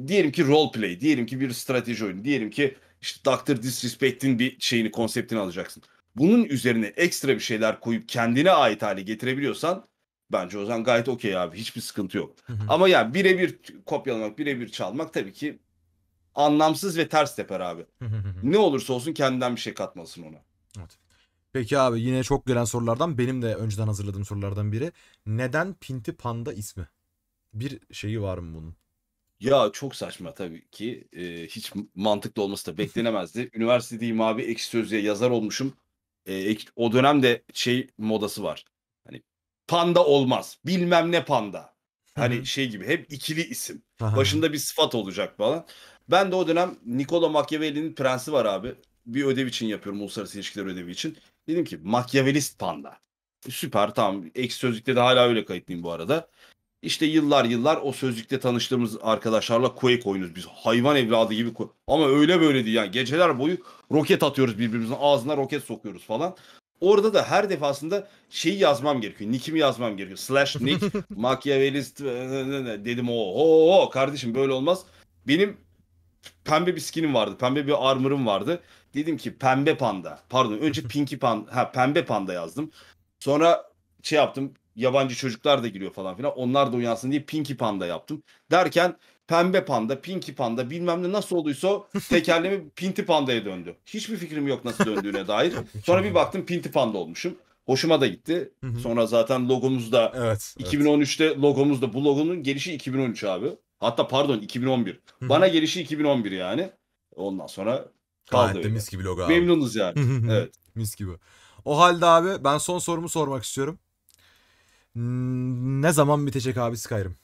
diyelim ki role play, diyelim ki bir strateji oyunu, diyelim ki işte Doctor Disrespect'in bir şeyini konseptini alacaksın bunun üzerine ekstra bir şeyler koyup kendine ait hale getirebiliyorsan bence o zaman gayet okey abi. Hiçbir sıkıntı yok. Ama yani birebir kopyalamak, birebir çalmak tabii ki anlamsız ve ters teper abi. ne olursa olsun kendinden bir şey katmasın ona. Peki abi yine çok gelen sorulardan benim de önceden hazırladığım sorulardan biri. Neden Pinti Panda ismi? Bir şeyi var mı bunun? Ya çok saçma tabii ki. Ee, hiç mantıklı olması da beklenemezdi. Üniversitedeyim abi ekşi sözlüğe yazar olmuşum e, o dönemde şey modası var. Hani panda olmaz. Bilmem ne panda. Hani şey gibi hep ikili isim. Aha. Başında bir sıfat olacak falan. Ben de o dönem Nikola Machiavelli'nin prensi var abi. Bir ödev için yapıyorum uluslararası ilişkiler ödevi için. Dedim ki Machiavellist panda. Süper tamam. Ek sözlükte de hala öyle kayıtlıyım bu arada. İşte yıllar yıllar o sözlükte tanıştığımız arkadaşlarla Quake oynuyoruz biz. Hayvan evladı gibi. Ama öyle böyle değil yani. Geceler boyu roket atıyoruz birbirimizin ağzına roket sokuyoruz falan. Orada da her defasında şeyi yazmam gerekiyor. Nick'imi yazmam gerekiyor. Slash Nick, Machiavellist dedim o o kardeşim böyle olmaz. Benim pembe bir skinim vardı. Pembe bir armor'ım vardı. Dedim ki pembe panda. Pardon önce pinky panda. Ha pembe panda yazdım. Sonra şey yaptım yabancı çocuklar da giriyor falan filan. Onlar da uyansın diye Pinky Panda yaptım. Derken Pembe Panda, Pinky Panda bilmem ne nasıl olduysa tekerleme Pinti Panda'ya döndü. Hiçbir fikrim yok nasıl döndüğüne dair. Sonra bir baktım Pinti Panda olmuşum. Hoşuma da gitti. Sonra zaten logomuz da evet, 2013'te evet. logomuz da bu logonun gelişi 2013 abi. Hatta pardon 2011. Bana gelişi 2011 yani. Ondan sonra kaldı Gayet mis gibi logo abi. Memnunuz yani. evet. Mis gibi. O halde abi ben son sorumu sormak istiyorum. Hmm, ne zaman bitecek abi Skyrim?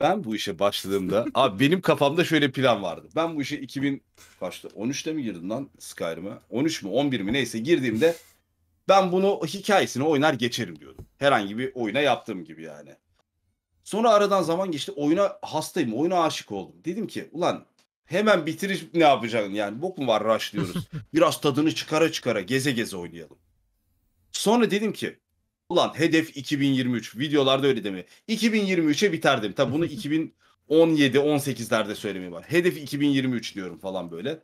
Ben bu işe başladığımda abi benim kafamda şöyle plan vardı. Ben bu işe 2000 kaçtı? 13'te mi girdim lan Skyrim'e? 13 mü 11 mi neyse girdiğimde ben bunu hikayesini oynar geçerim diyordum. Herhangi bir oyuna yaptığım gibi yani. Sonra aradan zaman geçti. Oyuna hastayım. Oyuna aşık oldum. Dedim ki ulan hemen bitirip ne yapacaksın yani bok mu var rush diyoruz. Biraz tadını çıkara çıkara geze geze oynayalım. Sonra dedim ki ulan hedef 2023 videolarda öyle deme. 2023'e biter dedim. Tabi bunu 2017-18'lerde söylemeye var. Hedef 2023 diyorum falan böyle.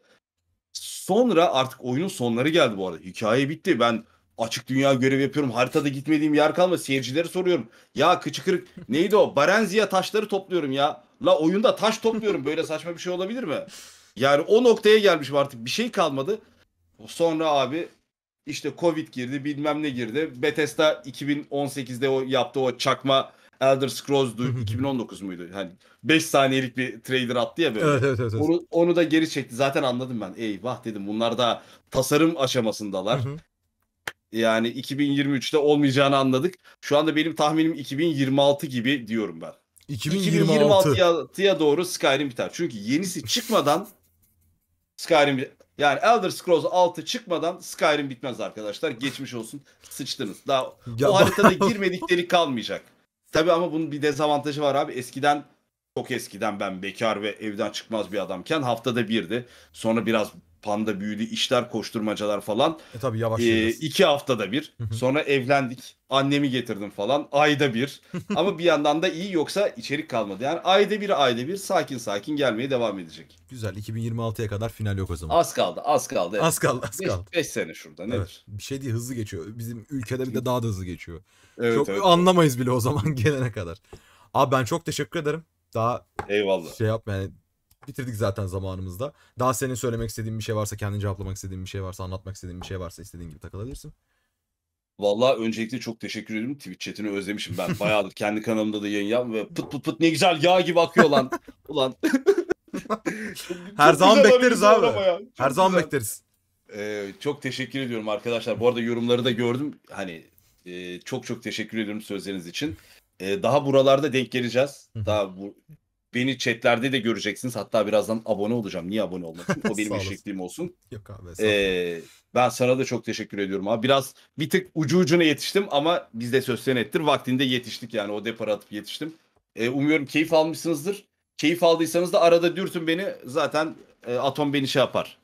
Sonra artık oyunun sonları geldi bu arada. Hikaye bitti. Ben açık dünya görev yapıyorum. Haritada gitmediğim yer kalmadı. Seyircileri soruyorum. Ya kıçı kırık neydi o? Barenzia taşları topluyorum ya. La oyunda taş topluyorum. Böyle saçma bir şey olabilir mi? Yani o noktaya gelmişim artık. Bir şey kalmadı. Sonra abi işte Covid girdi bilmem ne girdi. Bethesda 2018'de o yaptı o çakma Elder Scrolls 2019 muydu? Hani 5 saniyelik bir trailer attı ya böyle. Evet, evet, evet. Onu, onu da geri çekti. Zaten anladım ben. Eyvah dedim bunlar da tasarım aşamasındalar. Yani 2023'te olmayacağını anladık. Şu anda benim tahminim 2026 gibi diyorum ben. 2026. 2026'ya doğru Skyrim biter. Çünkü yenisi çıkmadan Skyrim yani Elder Scrolls 6 çıkmadan Skyrim bitmez arkadaşlar. Geçmiş olsun. Sıçtınız. Daha ya o haritada girmedikleri kalmayacak. Tabii ama bunun bir dezavantajı var abi. Eskiden çok eskiden ben bekar ve evden çıkmaz bir adamken haftada birdi. Sonra biraz kafamda büyüdü işler koşturmacalar falan. E tabii yavaş ee, iki haftada bir. Sonra evlendik. Annemi getirdim falan. Ayda bir. Ama bir yandan da iyi yoksa içerik kalmadı. Yani ayda bir ayda bir sakin sakin gelmeye devam edecek. Güzel. 2026'ya kadar final yok o zaman. Az kaldı. Az kaldı. Evet. Az kaldı. Az kaldı. 5 sene şurada. Nedir? Evet. Bir şey değil hızlı geçiyor. Bizim ülkede bir de daha da hızlı geçiyor. Evet, Çok evet, anlamayız evet. bile o zaman gelene kadar. Abi ben çok teşekkür ederim. Daha Eyvallah. şey yapma yani bitirdik zaten zamanımızda. Daha senin söylemek istediğin bir şey varsa, kendin cevaplamak istediğin bir şey varsa, anlatmak istediğin bir şey varsa istediğin gibi takılabilirsin. Vallahi öncelikle çok teşekkür ediyorum. Twitch chatini özlemişim ben. Bayağıdır kendi kanalımda da yayın yap ve pıt pıt pıt ne güzel yağ gibi akıyor lan. Ulan. Her zaman bekleriz abi. Her zaman bekleriz. Ee, çok teşekkür ediyorum arkadaşlar. Bu arada yorumları da gördüm. Hani e, çok çok teşekkür ediyorum sözleriniz için. E, daha buralarda denk geleceğiz. Daha bu Beni chatlerde de göreceksiniz. Hatta birazdan abone olacağım. Niye abone olmasın? O benim eşekliğim olsun. Yok abi. Sağ ee, ben sana da çok teşekkür ediyorum abi. Biraz bir tık ucu ucuna yetiştim ama biz de söz senettir. Vaktinde yetiştik yani o depara atıp yetiştim. Ee, umuyorum keyif almışsınızdır. Keyif aldıysanız da arada dürtün beni. Zaten e, Atom beni şey yapar.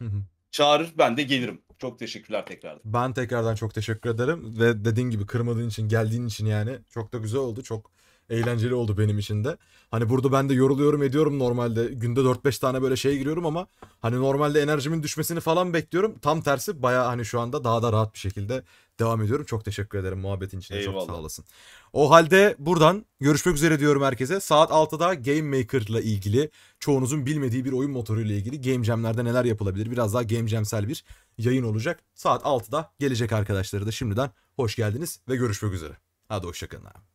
Çağırır ben de gelirim. Çok teşekkürler tekrardan. Ben tekrardan çok teşekkür ederim ve dediğin gibi kırmadığın için, geldiğin için yani çok da güzel oldu. Çok eğlenceli oldu benim için de. Hani burada ben de yoruluyorum ediyorum normalde. Günde 4-5 tane böyle şey giriyorum ama hani normalde enerjimin düşmesini falan bekliyorum. Tam tersi baya hani şu anda daha da rahat bir şekilde devam ediyorum. Çok teşekkür ederim muhabbetin için. Çok sağ olasın. O halde buradan görüşmek üzere diyorum herkese. Saat 6'da Game maker ile ilgili çoğunuzun bilmediği bir oyun motoruyla ilgili Game Jam'lerde neler yapılabilir? Biraz daha Game Jam'sel bir yayın olacak. Saat 6'da gelecek arkadaşları da şimdiden hoş geldiniz ve görüşmek üzere. Hadi hoşçakalın abi.